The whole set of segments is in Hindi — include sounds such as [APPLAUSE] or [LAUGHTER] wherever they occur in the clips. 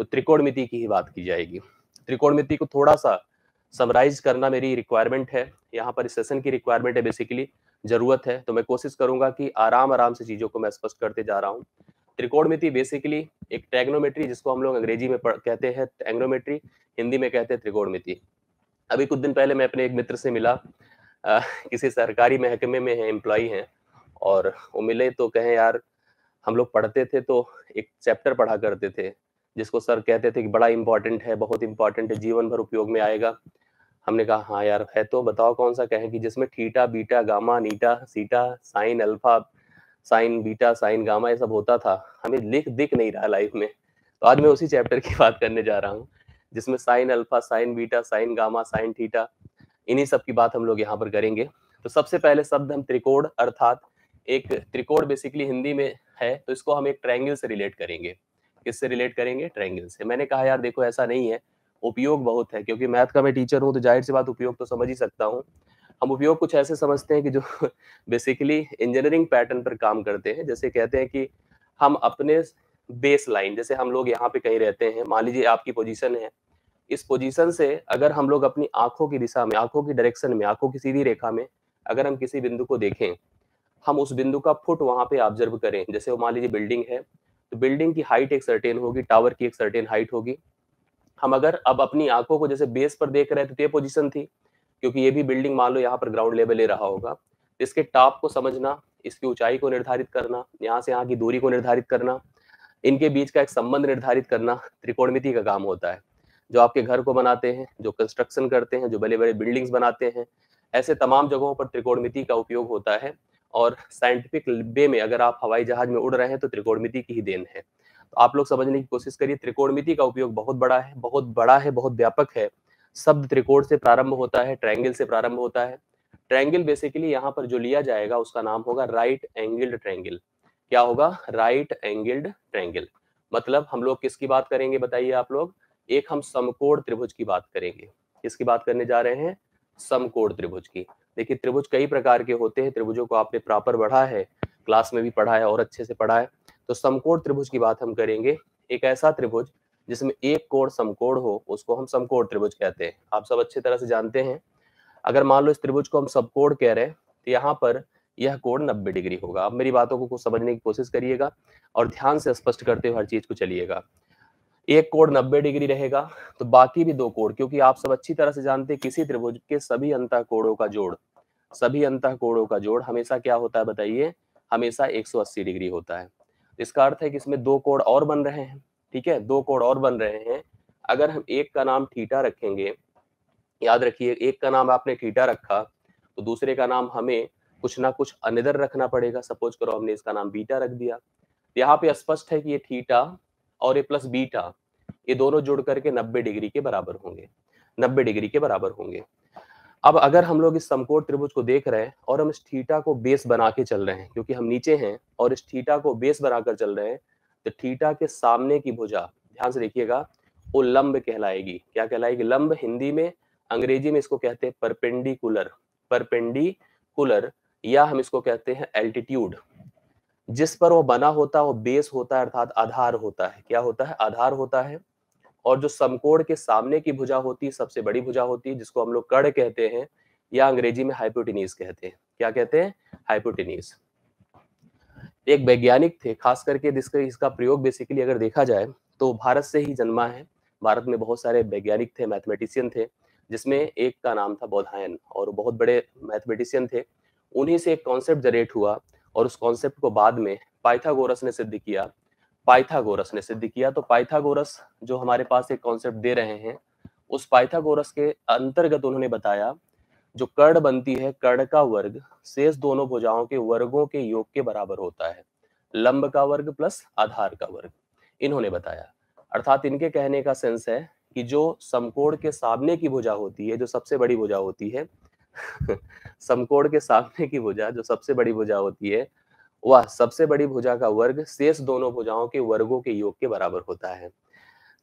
तो त्रिकोणमिति की ही बात की जाएगी त्रिकोणमिति को थोड़ा सा समराइज करना मेरी रिक्वायरमेंट है यहाँ पर सेशन की रिक्वायरमेंट है बेसिकली जरूरत है तो मैं कोशिश करूंगा कि आराम आराम से चीजों को मैं स्पष्ट करते जा रहा हूँ त्रिकोणमिति बेसिकली एक टैग्नोमेट्री जिसको हम लोग अंग्रेजी में कहते हैं टैग्नोमेट्री हिंदी में कहते हैं त्रिकोणमिति अभी कुछ दिन पहले मैं अपने एक मित्र से मिला आ, किसी सरकारी महकमे में है एम्प्लॉय है और वो मिले तो कहें यार हम लोग पढ़ते थे तो एक चैप्टर पढ़ा करते थे जिसको सर कहते थे कि बड़ा इंपॉर्टेंट है बहुत इंपॉर्टेंट है जीवन भर उपयोग में आएगा हमने कहा हाँ यार है तो बताओ कौन सा कहें कि जिसमें थीटा बीटा गामा नीटा zeta sine alpha sine beta sine gamma ये सब होता था हमें लिख दिख नहीं रहा लाइफ में तो आज मैं उसी चैप्टर की बात करने जा रहा हूँ जिसमें sine alpha sine beta sine gamma sine theta इन्हीं सब की बात हम लोग यहाँ पर करेंगे तो सबसे पहले शब्द हम त्रिकोण अर्थात एक त्रिकोण बेसिकली हिंदी में है तो इसको हम एक ट्रायंगल से रिलेट करेंगे किससे रिलेट करेंगे ट्रायंगल से मैंने कहा यार देखो ऐसा नहीं है उपयोग बहुत है क्योंकि मैथ का मैं टीचर हूँ तो जाहिर सी बात उपयोग तो समझ ही सकता हूँ हम उपयोग कुछ ऐसे समझते हैं कि जो बेसिकली इंजीनियरिंग पैटर्न पर काम करते हैं जैसे कहते हैं कि हम अपने बेस लाइन जैसे हम लोग यहाँ पे कहीं रहते हैं मान लीजिए आपकी पोजिशन है इस पोजिशन से अगर हम लोग अपनी आंखों की दिशा में आंखों की डायरेक्शन में आंखों की सीधी रेखा में अगर हम किसी बिंदु को देखें हम उस बिंदु का फुट वहां पे ऑब्जर्व करें जैसे वो मान लीजिए बिल्डिंग है तो बिल्डिंग की हाइट एक सर्टेन होगी टावर की एक सर्टेन हाइट होगी हम अगर अब अपनी आंखों को जैसे बेस पर देख रहे थे तो, तो ये पोजिशन थी क्योंकि ये भी बिल्डिंग मान लो यहाँ पर ग्राउंड लेवल ले रहा होगा इसके टॉप को समझना इसकी ऊंचाई को निर्धारित करना यहाँ से यहाँ की दूरी को निर्धारित करना इनके बीच का एक संबंध निर्धारित करना त्रिकोणमिति का काम होता है जो आपके घर को बनाते हैं जो कंस्ट्रक्शन करते हैं जो बड़े बड़े बिल्डिंग्स बनाते हैं ऐसे तमाम जगहों पर त्रिकोणमिति का उपयोग होता है और साइंटिफिक वे में अगर आप हवाई जहाज में उड़ रहे हैं तो त्रिकोणमिति की ही देन है तो आप लोग समझने की कोशिश करिए त्रिकोणमिति का उपयोग बहुत बड़ा है बहुत बड़ा है बहुत व्यापक है शब्द त्रिकोण से प्रारंभ होता है ट्रायंगल से प्रारंभ होता है ट्रायंगल बेसिकली यहाँ पर जो लिया जाएगा उसका नाम होगा राइट एंगल्ड ट्रायंगल क्या होगा राइट एंगल्ड ट्रायंगल मतलब हम लोग किसकी बात करेंगे बताइए आप लोग एक हम समकोण त्रिभुज की बात करेंगे किसकी बात करने जा रहे हैं समकोण त्रिभुज की देखिए त्रिभुज कई प्रकार के होते हैं त्रिभुजों को आपने प्रॉपर पढ़ा है क्लास में भी पढ़ा है और अच्छे से पढ़ा है तो समकोण त्रिभुज की बात हम करेंगे एक ऐसा त्रिभुज जिसमें एक कोण समकोण हो उसको हम समकोण त्रिभुज कहते हैं आप सब अच्छे तरह से जानते हैं अगर मान लो इस त्रिभुज को हम समकोण कह रहे हैं तो यहाँ पर यह कोण नब्बे डिग्री होगा आप मेरी बातों को कुछ समझने की कोशिश करिएगा और ध्यान से स्पष्ट करते हुए हर चीज को चलिएगा एक कोण 90 डिग्री रहेगा तो बाकी भी दो कोण क्योंकि आप सब अच्छी तरह से जानते हैं किसी त्रिभुज के सभी अंत कोणों का जोड़ सभी अंत कोणों का जोड़ हमेशा क्या होता है बताइए हमेशा 180 डिग्री होता है इसका अर्थ है कि इसमें दो कोण और बन रहे हैं ठीक है दो कोण और बन रहे हैं अगर हम एक का नाम ठीटा रखेंगे याद रखिए एक का नाम आपने ठीटा रखा तो दूसरे का नाम हमें कुछ ना कुछ अनिदर रखना पड़ेगा सपोज करो हमने इसका नाम बीटा रख दिया यहाँ पे स्पष्ट है कि ये थीटा और ये प्लस बीटा ये दोनों जुड़ करके 90 डिग्री के बराबर होंगे 90 डिग्री के बराबर होंगे अब अगर हम लोग इस समकोण त्रिभुज को देख रहे हैं और हम इस थीटा को बेस बना के चल रहे हैं क्योंकि हम नीचे हैं और इस थीटा को बेस बनाकर चल रहे हैं तो थीटा के सामने की भुजा ध्यान से देखिएगा वो लंब कहलाएगी क्या कहलाएगी लंब हिंदी में अंग्रेजी में इसको कहते हैं परपेंडिकुलर परपेंडिकुलर या हम इसको कहते हैं एल्टीट्यूड जिस पर वो बना होता है वो बेस होता है अर्थात आधार होता है क्या होता है आधार होता है और जो समकोण के सामने की भुजा होती है सबसे बड़ी भुजा होती है जिसको हम लोग कड़ कहते हैं या अंग्रेजी में हाइपोटिनीज कहते हैं क्या कहते हैं हाइपोटिनीज एक वैज्ञानिक थे खास करके जिसके इसका प्रयोग बेसिकली अगर देखा जाए तो भारत से ही जन्मा है भारत में बहुत सारे वैज्ञानिक थे मैथमेटिशियन थे जिसमें एक का नाम था बोधायन और बहुत बड़े मैथमेटिशियन थे उन्हीं से एक कॉन्सेप्ट जनरेट हुआ और उस कॉन्सेप्ट को बाद में पाइथागोरस ने सिद्ध किया पाइथागोरस ने सिद्ध किया तो पाइथागोरस जो हमारे पास एक कॉन्सेप्ट दे रहे हैं उस पाइथागोरस के अंतर्गत उन्होंने बताया जो कर्ण बनती है कर्ण का वर्ग शेष दोनों भुजाओं के वर्गों के योग के बराबर होता है लंब का वर्ग प्लस आधार का वर्ग इन्होंने बताया अर्थात इनके कहने का सेंस है कि जो समकोण के सामने की भुजा होती है जो सबसे बड़ी भुजा होती है [LAUGHS] समकोण के सामने की भुजा जो सबसे बड़ी भुजा होती है वह सबसे बड़ी भुजा का वर्ग शेष दोनों भुजाओं के वर्गों के योग के बराबर होता है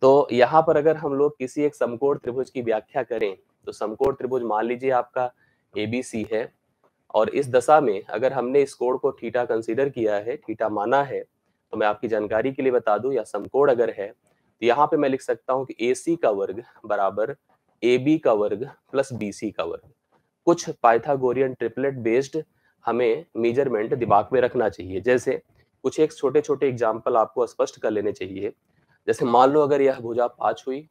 तो यहाँ पर अगर हम लोग किसी एक समकोण त्रिभुज की व्याख्या करें तो समकोण त्रिभुज मान लीजिए आपका ए बी सी है और इस दशा में अगर हमने इस कोण को थीटा कंसीडर किया है थीटा माना है तो मैं आपकी जानकारी के लिए बता दूं या समकोण अगर है तो यहाँ पे मैं लिख सकता हूँ कि ए सी का वर्ग बराबर ए बी का वर्ग प्लस बी सी का वर्ग कुछ पाइथागोरियन ट्रिपलेट बेस्ड हमें मेजरमेंट दिमाग में रखना चाहिए जैसे कुछ एक छोटे छोटे एग्जाम्पल आपको स्पष्ट कर लेने चाहिए जैसे मान लो अगर यह भुजा पाँच हुई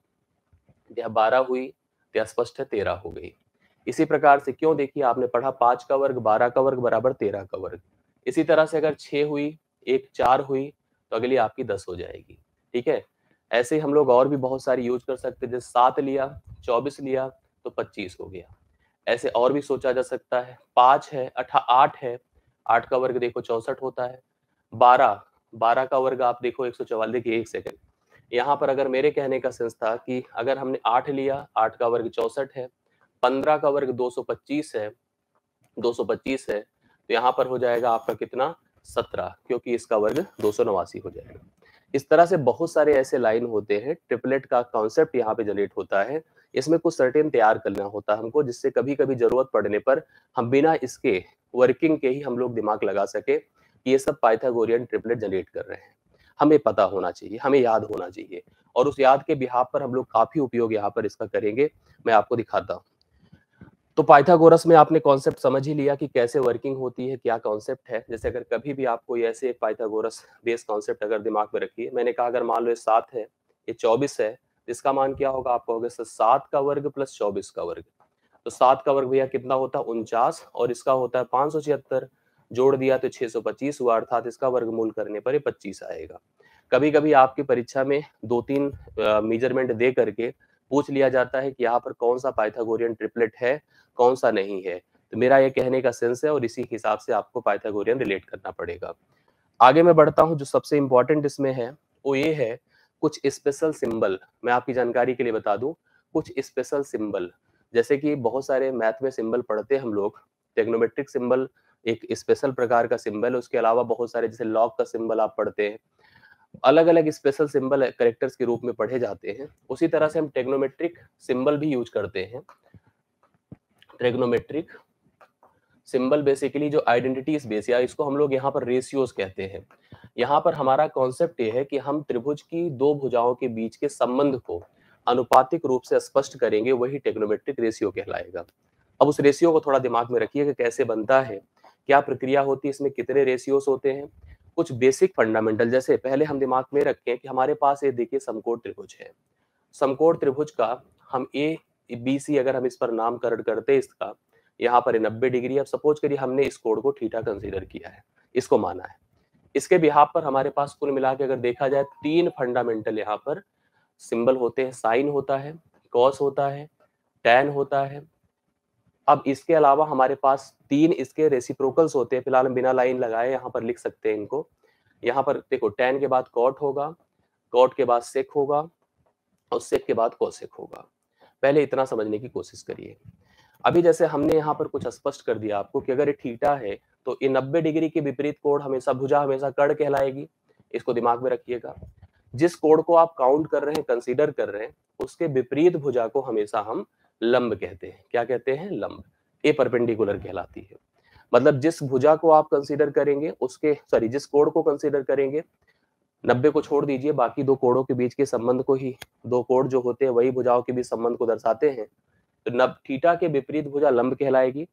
यह बारह हुई यह स्पष्ट है तेरह हो गई इसी प्रकार से क्यों देखिए आपने पढ़ा पाँच का वर्ग बारह का वर्ग बराबर तेरह का वर्ग इसी तरह से अगर छः हुई एक चार हुई तो अगली आपकी दस हो जाएगी ठीक है ऐसे हम लोग और भी बहुत सारी यूज कर सकते हैं जैसे सात लिया चौबीस लिया तो पच्चीस हो गया ऐसे और भी सोचा जा सकता है पांच है अठा आठ है आठ का वर्ग देखो चौसठ होता है बारह बारह का वर्ग आप देखो एक सौ चौवालीस देखिए एक सेकेंड यहाँ पर अगर मेरे कहने का सेंस था कि अगर हमने आठ लिया आठ का वर्ग चौसठ है पंद्रह का वर्ग दो सौ पच्चीस है दो सौ पच्चीस है तो यहाँ पर हो जाएगा आपका कितना सत्रह क्योंकि इसका वर्ग दो सौ नवासी हो जाएगा इस तरह से बहुत सारे ऐसे लाइन होते हैं ट्रिपलेट का कॉन्सेप्ट यहाँ पे जनरेट होता है इसमें कुछ सर्टेन तैयार करना होता है हमको जिससे कभी कभी जरूरत पड़ने पर हम बिना इसके वर्किंग के ही हम लोग दिमाग लगा सके कि ये सब पाइथागोरियन ट्रिपलेट जनरेट कर रहे हैं हमें पता होना चाहिए हमें याद होना चाहिए और उस याद के बिहार पर हम लोग काफी उपयोग यहाँ पर इसका करेंगे मैं आपको दिखाता हूँ तो पाइथागोरस में आपने कॉन्सेप्ट समझ ही लिया कि कैसे वर्किंग होती है क्या कॉन्सेप्ट है जैसे अगर कभी भी आपको ऐसे एक पाइथागोरस बेस्ड कॉन्सेप्ट अगर दिमाग में रखिए मैंने कहा अगर मान लो ये सात है ये चौबीस है इसका मान क्या होगा आप कहोगे सर सात का वर्ग प्लस चौबीस का वर्ग तो सात का वर्ग भैया कितना होता है उनचास और इसका होता है पांच जोड़ दिया तो 625 हुआ अर्थात इसका वर्गमूल करने पर ये 25 आएगा कभी कभी आपकी परीक्षा में दो तीन मेजरमेंट दे करके पूछ लिया जाता है कि यहाँ पर कौन सा पाइथागोरियन ट्रिपलेट है कौन सा नहीं है तो मेरा ये कहने का सेंस है और इसी हिसाब से आपको पाइथागोरियन रिलेट करना पड़ेगा आगे मैं बढ़ता हूँ जो सबसे इम्पोर्टेंट इसमें है वो ये है कुछ स्पेशल सिंबल मैं आपकी जानकारी के लिए बता दूं कुछ स्पेशल सिंबल जैसे कि बहुत सारे मैथ में सिंबल पढ़ते हैं हम लोग टेक्नोमेट्रिक सिंबल एक स्पेशल प्रकार का सिंबल है उसके अलावा बहुत सारे जैसे लॉग का सिंबल आप पढ़ते हैं अलग अलग स्पेशल सिंबल करेक्टर्स के रूप में पढ़े जाते हैं उसी तरह से हम टेग्नोमेट्रिक सिंबल भी यूज करते हैं ट्रेग्नोमेट्रिक सिंबल बेसिकली जो आइडेंटिटीज बेस या इसको हम लोग यहाँ पर रेशियोज कहते हैं यहाँ पर हमारा कॉन्सेप्ट ये है कि हम त्रिभुज की दो भुजाओं के बीच के संबंध को अनुपातिक रूप से स्पष्ट करेंगे वही टेग्नोमेट्रिक रेशियो कहलाएगा अब उस रेशियो को थोड़ा दिमाग में रखिए कि कैसे बनता है क्या प्रक्रिया होती है इसमें कितने रेशियोस होते हैं कुछ बेसिक फंडामेंटल जैसे पहले हम दिमाग में रखें कि हमारे पास ये देखिए समकोण त्रिभुज है समकोण त्रिभुज का हम ए बी सी अगर हम इस पर नामकरण करते इसका यहाँ पर नब्बे डिग्री अब सपोज करिए हमने इस कोण को ठीठा कंसिडर किया है इसको माना है इसके बिहार पर हमारे पास कुल मिला के अगर देखा जाए तीन फंडामेंटल यहाँ पर सिंबल होते हैं साइन होता है कॉस होता है टैन होता है अब इसके अलावा हमारे पास तीन इसके रेसिप्रोकल्स होते हैं फिलहाल हम बिना लाइन लगाए यहाँ पर लिख सकते हैं इनको यहाँ पर देखो टेन के बाद कॉट होगा कॉट के बाद सेक होगा और सेक के बाद कौशिक होगा पहले इतना समझने की कोशिश करिए अभी जैसे हमने यहाँ पर कुछ स्पष्ट कर दिया आपको कि अगर ये ठीटा है तो ये नब्बे डिग्री के विपरीत कोड हमेशा भुजा हमेशा कड़ कहलाएगी इसको दिमाग में रखिएगा जिस कोड को आप काउंट कर रहे हैं कंसीडर कर रहे हैं उसके विपरीत भुजा को हमेशा हम लंब कहते हैं क्या कहते हैं लंब ए परपेंडिकुलर कहलाती है मतलब जिस भुजा को आप कंसीडर करेंगे उसके सॉरी जिस कोड को कंसीडर करेंगे नब्बे को छोड़ दीजिए बाकी दो कोड़ों के बीच के संबंध को ही दो कोड जो होते हैं वही भुजाओं के बीच संबंध को दर्शाते हैं तो नब थीटा के विपरीत भुजा लंब कहलाएगी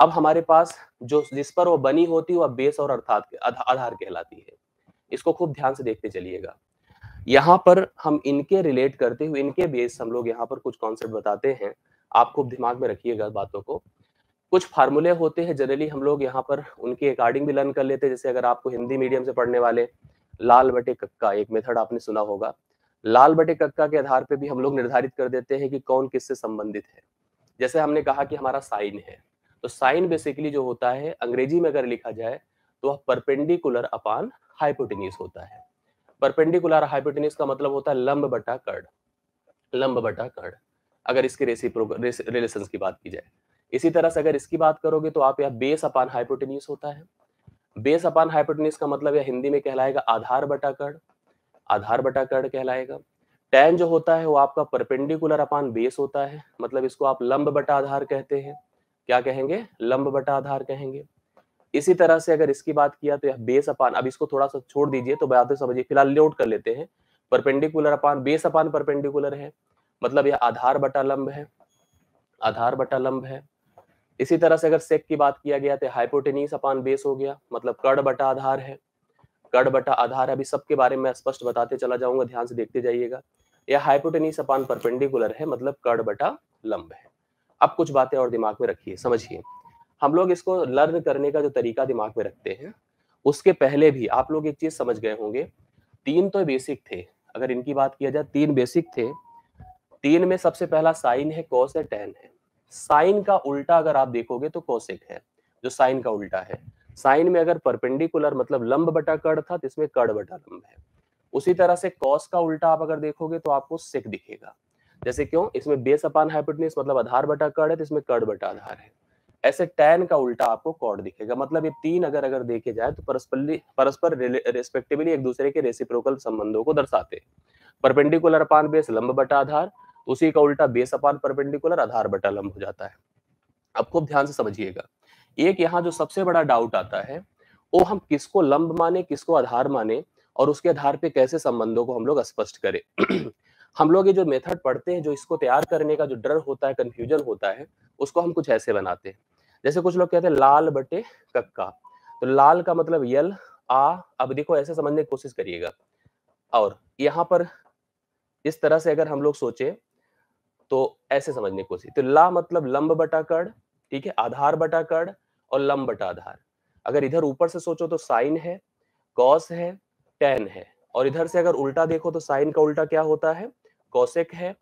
अब हमारे पास जो जिस पर वो बनी होती है वह बेस और अर्थात आधार कहलाती है इसको खूब ध्यान से देखते चलिएगा यहाँ पर हम इनके रिलेट करते हुए इनके बेस हम लोग यहाँ पर कुछ कॉन्सेप्ट बताते हैं आप खूब दिमाग में रखिएगा बातों को कुछ फार्मूले होते हैं जनरली हम लोग यहाँ पर उनके अकॉर्डिंग भी लर्न कर लेते हैं जैसे अगर आपको हिंदी मीडियम से पढ़ने वाले लाल बटे कक्का एक मेथड आपने सुना होगा लाल बटे कक्का के आधार पर भी हम लोग निर्धारित कर देते हैं कि कौन किससे संबंधित है जैसे हमने कहा कि हमारा साइन है तो साइन बेसिकली जो होता है अंग्रेजी में अगर लिखा जाए तो वह परपेंडिकुलर अपान हाइपोटेन्यूस होता है परपेंडिकुलर हाइपोटेनिस का मतलब होता है लंब बटा कर्ड लंब बटा कर्ड अगर इसके रेसी रिलेशन की बात की जाए इसी तरह से अगर इसकी बात करोगे तो आप यह बेस अपान हाइपोटेनिस होता है बेस अपान हाइपोटेनिस का मतलब यह हिंदी में कहलाएगा आधार बटा कर्ड आधार बटा कर्ड कहलाएगा टैन जो होता है वो आपका परपेंडिकुलर अपान बेस होता है मतलब इसको आप लंब बटा आधार कहते हैं क्या कहेंगे लंब बटा आधार कहेंगे इसी तरह से अगर इसकी बात किया तो यह बेस अपान अब इसको थोड़ा सा छोड़ दीजिए तो बात तो समझिए फिलहाल नोट कर लेते हैं perpendicular upon base upon perpendicular है मतलब यह आधार बटा लंब है आधार बटा लंब है इसी तरह से अगर सेक की बात किया गया तो हाइपोटेनिस अपान बेस हो गया मतलब कड़ बटा आधार है कड़ बटा आधार अभी सबके बारे में स्पष्ट बताते चला जाऊंगा ध्यान से देखते जाइएगा यह हाइपोटेनिस अपान परपेंडिकुलर है मतलब कड़ बटा लंब है अब कुछ बातें और दिमाग में रखिए समझिए हम लोग इसको लर्न करने का जो तरीका दिमाग में रखते हैं उसके पहले भी आप लोग एक चीज समझ गए होंगे तीन तो बेसिक थे अगर इनकी बात किया जाए तीन बेसिक थे तीन में सबसे पहला साइन है कॉस है टेन है साइन का उल्टा अगर आप देखोगे तो कौशिक है जो साइन का उल्टा है साइन में अगर परपेंडिकुलर मतलब लंब बटा कड़ था तो इसमें कड़ बटा लंब है उसी तरह से कॉस का उल्टा आप अगर देखोगे तो आपको सिक दिखेगा जैसे क्यों इसमें बेस अपान हाइपोटेन्यूस मतलब आधार बटा कड़ है तो इसमें कड़ बटा आधार है ऐसे टैन का उल्टा आपको कॉर्ड दिखेगा मतलब ये तीन अगर अगर देखे जाए तो परस्पर परस्पर रेस्पेक्टिवली एक दूसरे के रेसिप्रोकल संबंधों को दर्शाते परपेंडिकुलर अपान बेस लंब बटा आधार उसी का उल्टा बेस अपान परपेंडिकुलर आधार बटा लंब हो जाता है अब खूब ध्यान से समझिएगा एक यहाँ जो सबसे बड़ा डाउट आता है वो हम किसको लंब माने किसको आधार माने और उसके आधार पे कैसे संबंधों को हम लोग स्पष्ट करें [CLEARS THROAT] हम लोग ये जो मेथड पढ़ते हैं जो इसको तैयार करने का जो डर होता है कंफ्यूजन होता है उसको हम कुछ ऐसे बनाते हैं जैसे कुछ लोग कहते हैं लाल बटे कक्का तो लाल का मतलब यल आ अब देखो ऐसे समझने की कोशिश करिएगा और यहाँ पर इस तरह से अगर हम लोग सोचे तो ऐसे समझने की कोशिश तो ला मतलब लंब बटा कड़ ठीक है आधार बटा कड़ और लंब बटा आधार अगर इधर ऊपर से सोचो तो साइन है कॉस है टेन है और इधर से अगर उल्टा देखो तो साइन का उल्टा क्या होता है कॉसेक है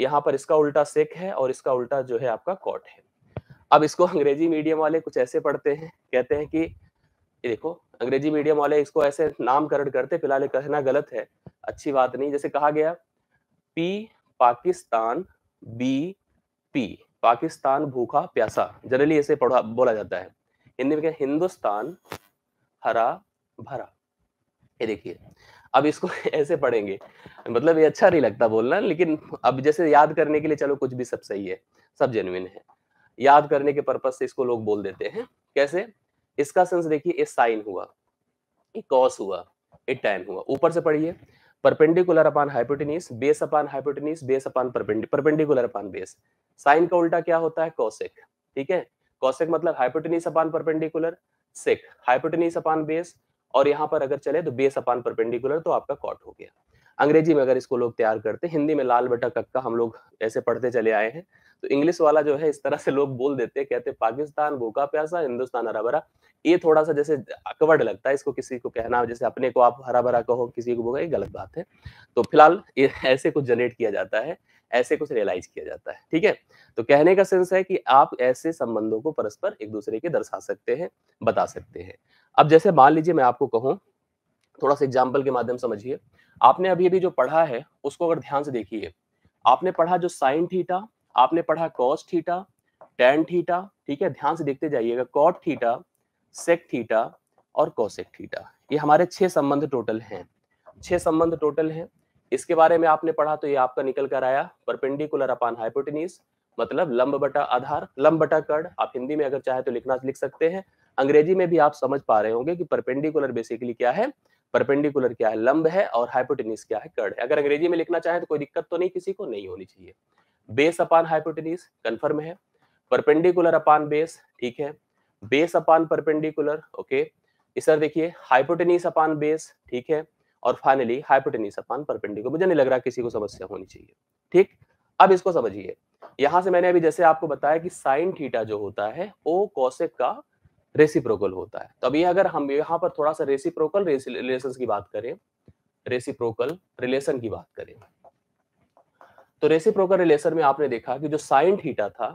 यहाँ पर इसका उल्टा सेक है और इसका उल्टा जो है आपका कॉट है अब इसको अंग्रेजी मीडियम वाले कुछ ऐसे पढ़ते हैं कहते हैं कि देखो अंग्रेजी मीडियम वाले इसको ऐसे नामकरण करते फिलहाल कहना गलत है अच्छी बात नहीं जैसे कहा गया P Pakistan B P Pakistan भूखा प्यासा जनरली ऐसे पढ़ा बोला जाता है हिंदी में क्या हिंदुस्तान हरा भरा ये देखिए अब इसको [LAUGHS] ऐसे पढ़ेंगे मतलब ये अच्छा नहीं लगता बोलना लेकिन अब जैसे याद करने के लिए चलो कुछ भी सब सही है सब जेनुइन है याद करने के पर्पज से इसको लोग बोल देते हैं कैसे इसका सेंस देखिए ये साइन हुआ ये कॉस हुआ ये टैन हुआ ऊपर से पढ़िए perpendicular upon hypotenuse base upon hypotenuse base upon perpendicular upon base sine का उल्टा क्या होता है कॉसेक ठीक है कॉसेक मतलब हाइपोटिनिस अपान परपेंडिकुलर सिक हाइपोटिनिस अपान बेस और यहाँ पर अगर चले तो बेस अपान परपेंडिकुलर तो आपका कॉट हो गया अंग्रेजी में अगर इसको लोग तैयार करते हिंदी में लाल बटा कक्का हम लोग ऐसे पढ़ते चले आए हैं तो इंग्लिश वाला जो है इस तरह से लोग बोल देते हैं कहते पाकिस्तान भूखा प्यासा हिंदुस्तान हरा भरा ये थोड़ा सा जैसे अकवर्ड लगता है इसको किसी को कहना जैसे अपने को आप हरा भरा कहो किसी को बोगा ये गलत बात है तो फिलहाल ये [LAUGHS] ऐसे कुछ जनरेट किया जाता है ऐसे कुछ रियलाइज किया जाता है ठीक है तो कहने का सेंस है कि आप ऐसे संबंधों को परस्पर एक दूसरे के दर्शा सकते हैं बता सकते हैं अब जैसे मान लीजिए मैं आपको कहूँ थोड़ा सा एग्जाम्पल के माध्यम समझिए आपने अभी अभी जो पढ़ा है उसको अगर ध्यान से देखिए आपने पढ़ा जो साइन थीटा आपने पढ़ा कॉस थीटा टेन थीटा ठीक है ध्यान से देखते जाइएगा कॉट थीटा सेक थीटा और कॉसेक थीटा ये हमारे छह संबंध टोटल हैं छह संबंध टोटल हैं इसके बारे में आपने पढ़ा तो ये आपका निकल कर आया परपेंडिकुलर अपान हाइपोटेनिस मतलब लंब बटा आधार लंब बटा कर्ण आप हिंदी में अगर चाहे तो लिखना लिख सकते हैं अंग्रेजी में भी आप समझ पा रहे होंगे कि परपेंडिकुलर बेसिकली क्या है परपेंडिकुलर क्या है लंब है और हाइपोटेनिस क्या है कर्ण है अगर अंग्रेजी में लिखना चाहे तो कोई दिक्कत तो नहीं किसी को नहीं होनी चाहिए बेस अपान हाइपोटेनिस कंफर्म है परपेंडिकुलर अपान बेस ठीक है बेस अपान परपेंडिकुलर ओके इस सर देखिए हाइपोटेनिस अपान बेस ठीक है और फाइनली हाइपोटेनिस अपान परपेंडिकुलर मुझे नहीं लग रहा किसी को समस्या होनी चाहिए ठीक अब इसको समझिए यहां से मैंने अभी जैसे आपको बताया कि साइन थीटा जो होता है वो कॉसेक का रेसिप्रोकल होता है तो अभी अगर हम यहाँ पर थोड़ा सा रेसिप्रोकल रिलेशन की बात करें रेसिप्रोकल रिलेशन की बात करें तो रेसिप्रोकल रिलेशन में आपने देखा कि जो साइन थीटा था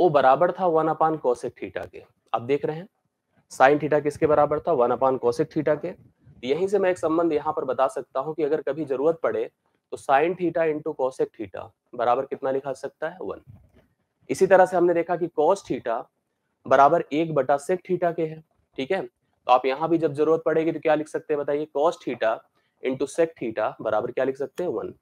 वो बराबर था वन अपान कौशिक थीटा के आप देख रहे हैं साइन थीटा किसके बराबर था वन अपान कौशिक थीटा के तो यहीं से मैं एक संबंध यहां पर बता सकता हूं कि अगर कभी जरूरत पड़े तो sine theta into cosec theta बराबर कितना लिखा सकता है वन इसी तरह से हमने देखा कि कॉस थीटा बराबर एक बटा सेक थीटा के है ठीक है तो आप यहां भी जब जरूरत पड़ेगी तो क्या लिख सकते हैं बताइए cos theta into sec theta बराबर क्या लिख सकते हैं वन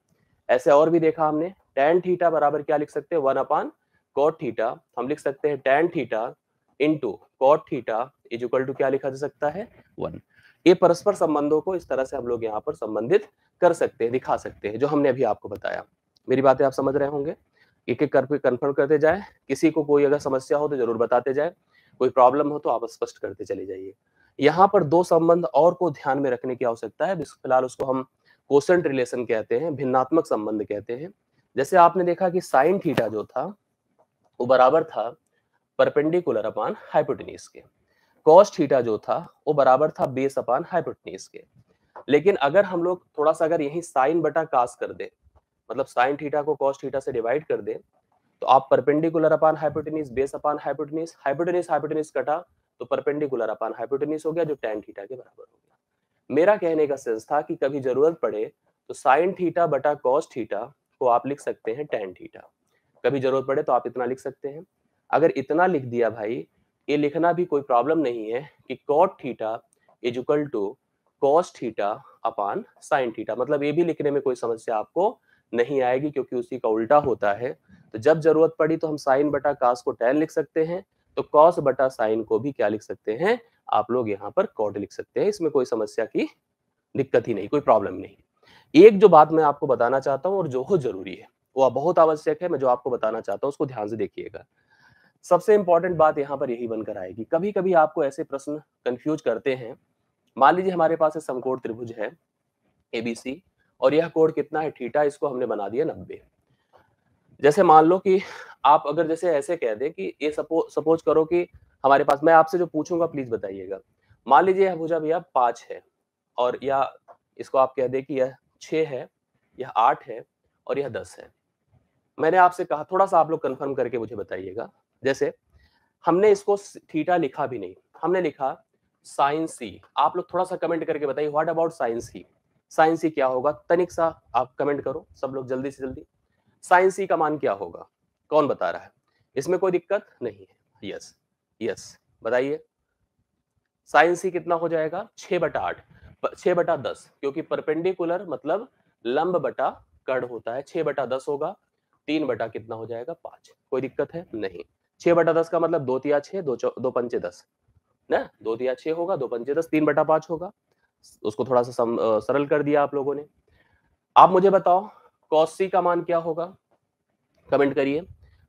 ऐसे और भी देखा हमने टेन थीटा बराबर क्या लिख सकते हैं वन अपान कॉट थीटा हम लिख सकते हैं tan theta into cot theta is equal to क्या लिखा जा सकता है वन ये परस्पर संबंधों को इस तरह से हम लोग यहाँ पर संबंधित कर सकते हैं दिखा सकते हैं जो हमने अभी आपको बताया मेरी बातें आप समझ रहे होंगे एक एक करके कन्फर्म करते जाए किसी को कोई अगर समस्या हो तो जरूर बताते जाए कोई प्रॉब्लम हो तो आप स्पष्ट करते चले जाइए यहाँ पर दो संबंध और को ध्यान में रखने की आवश्यकता है फिलहाल उसको हम कोसेंट रिलेशन कहते हैं भिन्नात्मक संबंध कहते हैं जैसे आपने देखा कि साइन थीटा जो था वो बराबर था परपेंडिकुलर अपान हाइपोटनीस के कॉस थीटा जो था वो बराबर था बेस अपान हाइपोटनीस के लेकिन अगर हम लोग थोड़ा सा अगर यही साइन बटा कास कर दे मतलब साइन थीटा को कॉस थीटा से डिवाइड कर दे तो आप परपेंडिकुलर अपान हाइपोटनीस बेस अपान हाइपोटनीस हाइपोटनीस हाइपोटनीस कटा तो परपेंडिकुलर अपान हाइपोटनीस हो गया जो टेन थीटा के बराबर हो गया मेरा कहने का सेंस था कि कभी जरूरत पड़े तो साइन थीटा बटा कॉस थीटा को आप लिख सकते हैं टेन थीटा कभी जरूरत पड़े तो आप इतना लिख सकते हैं अगर इतना लिख दिया भाई ये लिखना भी कोई प्रॉब्लम नहीं है कि cot theta is equal to cos theta upon sine theta मतलब ये भी लिखने में कोई समस्या आपको नहीं आएगी क्योंकि उसी का उल्टा होता है तो जब जरूरत पड़ी तो हम साइन बटा कास को टेन लिख सकते हैं तो कॉस बटा साइन को भी क्या लिख सकते हैं आप लोग यहाँ पर कॉड लिख सकते हैं इसमें कोई समस्या की दिक्कत ही नहीं कोई प्रॉब्लम नहीं एक जो बात मैं आपको बताना चाहता हूँ और जो हो जरूरी है वो बहुत आवश्यक है मैं जो आपको बताना चाहता हूँ उसको ध्यान से देखिएगा सबसे इंपॉर्टेंट बात यहाँ पर यही बनकर आएगी कभी कभी आपको ऐसे प्रश्न कंफ्यूज करते हैं मान लीजिए हमारे पास एक समकोण त्रिभुज है एबीसी और यह कोण कितना है ठीटा इसको हमने बना दिया नब्बे जैसे मान लो कि आप अगर जैसे ऐसे कह दें कि ये सपो सपोज करो कि हमारे पास मैं आपसे जो पूछूंगा प्लीज बताइएगा मान लीजिए हबुजा भैया पाँच है और या इसको आप कह दें कि यह छ है यह आठ है और यह दस है मैंने आपसे कहा थोड़ा सा आप लोग कंफर्म करके मुझे बताइएगा जैसे हमने इसको थीटा लिखा भी नहीं हमने लिखा साइन सी आप लोग थोड़ा सा कमेंट करके बताइए what about sine C sine C क्या होगा तनिक सा आप कमेंट करो सब लोग जल्दी से जल्दी साइन सी का मान क्या होगा कौन बता रहा है इसमें कोई दिक्कत नहीं है यस यस बताइए साइन सी कितना हो जाएगा छ बटा आठ छ बटा दस क्योंकि परपेंडिकुलर मतलब लंब बटा कड होता है छ बटा दस होगा तीन बटा कितना हो जाएगा पांच कोई दिक्कत है नहीं छ बटा दस का मतलब दो तिया छह दो दो पंचे दस ना दो तिया छह होगा दो पंचे दस तीन बटा पांच होगा उसको थोड़ा सा सम, सरल कर दिया आप लोगों ने आप मुझे बताओ कॉस सी का मान क्या होगा कमेंट करिए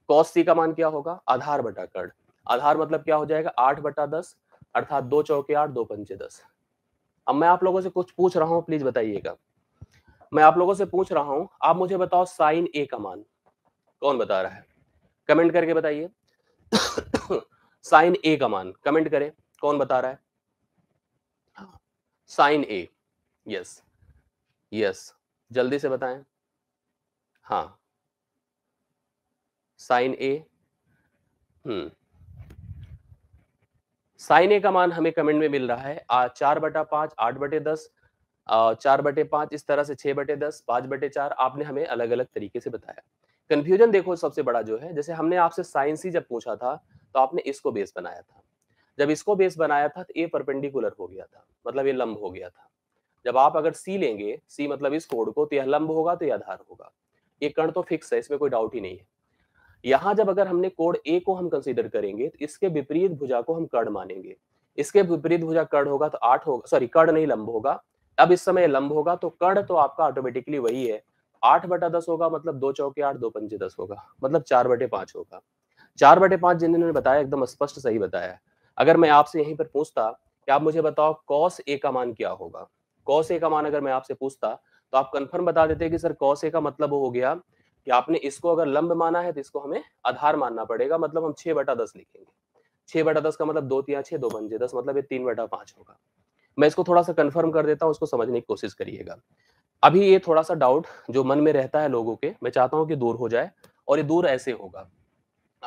कॉस सी का मान क्या होगा आधार बटा कड़ आधार मतलब क्या हो जाएगा आठ बटा दस अर्थात दो चौके आठ दो पंचे दस अब मैं आप लोगों से कुछ पूछ रहा हूँ प्लीज बताइएगा मैं आप लोगों से पूछ रहा हूँ आप मुझे बताओ साइन ए का मान कौन बता रहा है कमेंट करके बताइए [COUGHS] साइन ए का मान कमेंट करें कौन बता रहा है साइन ए यस यस जल्दी से बताएं हाँ साइन ए हम्म साइन ए का मान हमें कमेंट में मिल रहा है आ, चार बटा पांच आठ बटे दस आ, चार बटे पांच इस तरह से छह बटे दस पांच बटे चार आपने हमें अलग अलग तरीके से बताया कंफ्यूजन देखो सबसे बड़ा जो है जैसे हमने आपसे साइंस ही जब पूछा था तो आपने इसको बेस बनाया था जब इसको बेस बनाया था तो ए परपेंडिकुलर हो गया था मतलब ये लंब हो गया था जब आप अगर सी लेंगे सी मतलब इस कोड को तो यह लंब होगा तो यह आधार होगा ये कण तो फिक्स है इसमें कोई डाउट ही नहीं है यहां जब अगर हमने कोड ए को हम कंसिडर करेंगे तो इसके विपरीत भुजा को हम कर्ण मानेंगे इसके विपरीत भुजा कर्ण होगा तो आठ होगा सॉरी कर्ण नहीं लंब होगा अब इस समय लंब होगा तो कर्ण तो आपका ऑटोमेटिकली वही है आठ बटा दस होगा मतलब दो चौके आठ दो पंजे दस होगा मतलब चार बटे पांच होगा चार बटे पांच जिन्होंने बताया एकदम स्पष्ट सही बताया अगर मैं आपसे यहीं पर पूछता कि आप मुझे बताओ कॉस ए का मान क्या होगा कॉस ए का मान अगर मैं आपसे पूछता तो आप कंफर्म बता देते कि सर कॉस ए का मतलब हो गया कि आपने इसको अगर लंब माना है तो इसको हमें आधार मानना पड़ेगा मतलब हम छह बटा दस लिखेंगे छह बटा दस का मतलब दो तिया छह दो बनजे दस मतलब ये तीन बटा पांच होगा मैं इसको थोड़ा सा कंफर्म कर देता हूँ उसको समझने की कोशिश करिएगा अभी ये थोड़ा सा डाउट जो मन में रहता है लोगों के मैं चाहता हूँ कि दूर हो जाए और ये दूर ऐसे होगा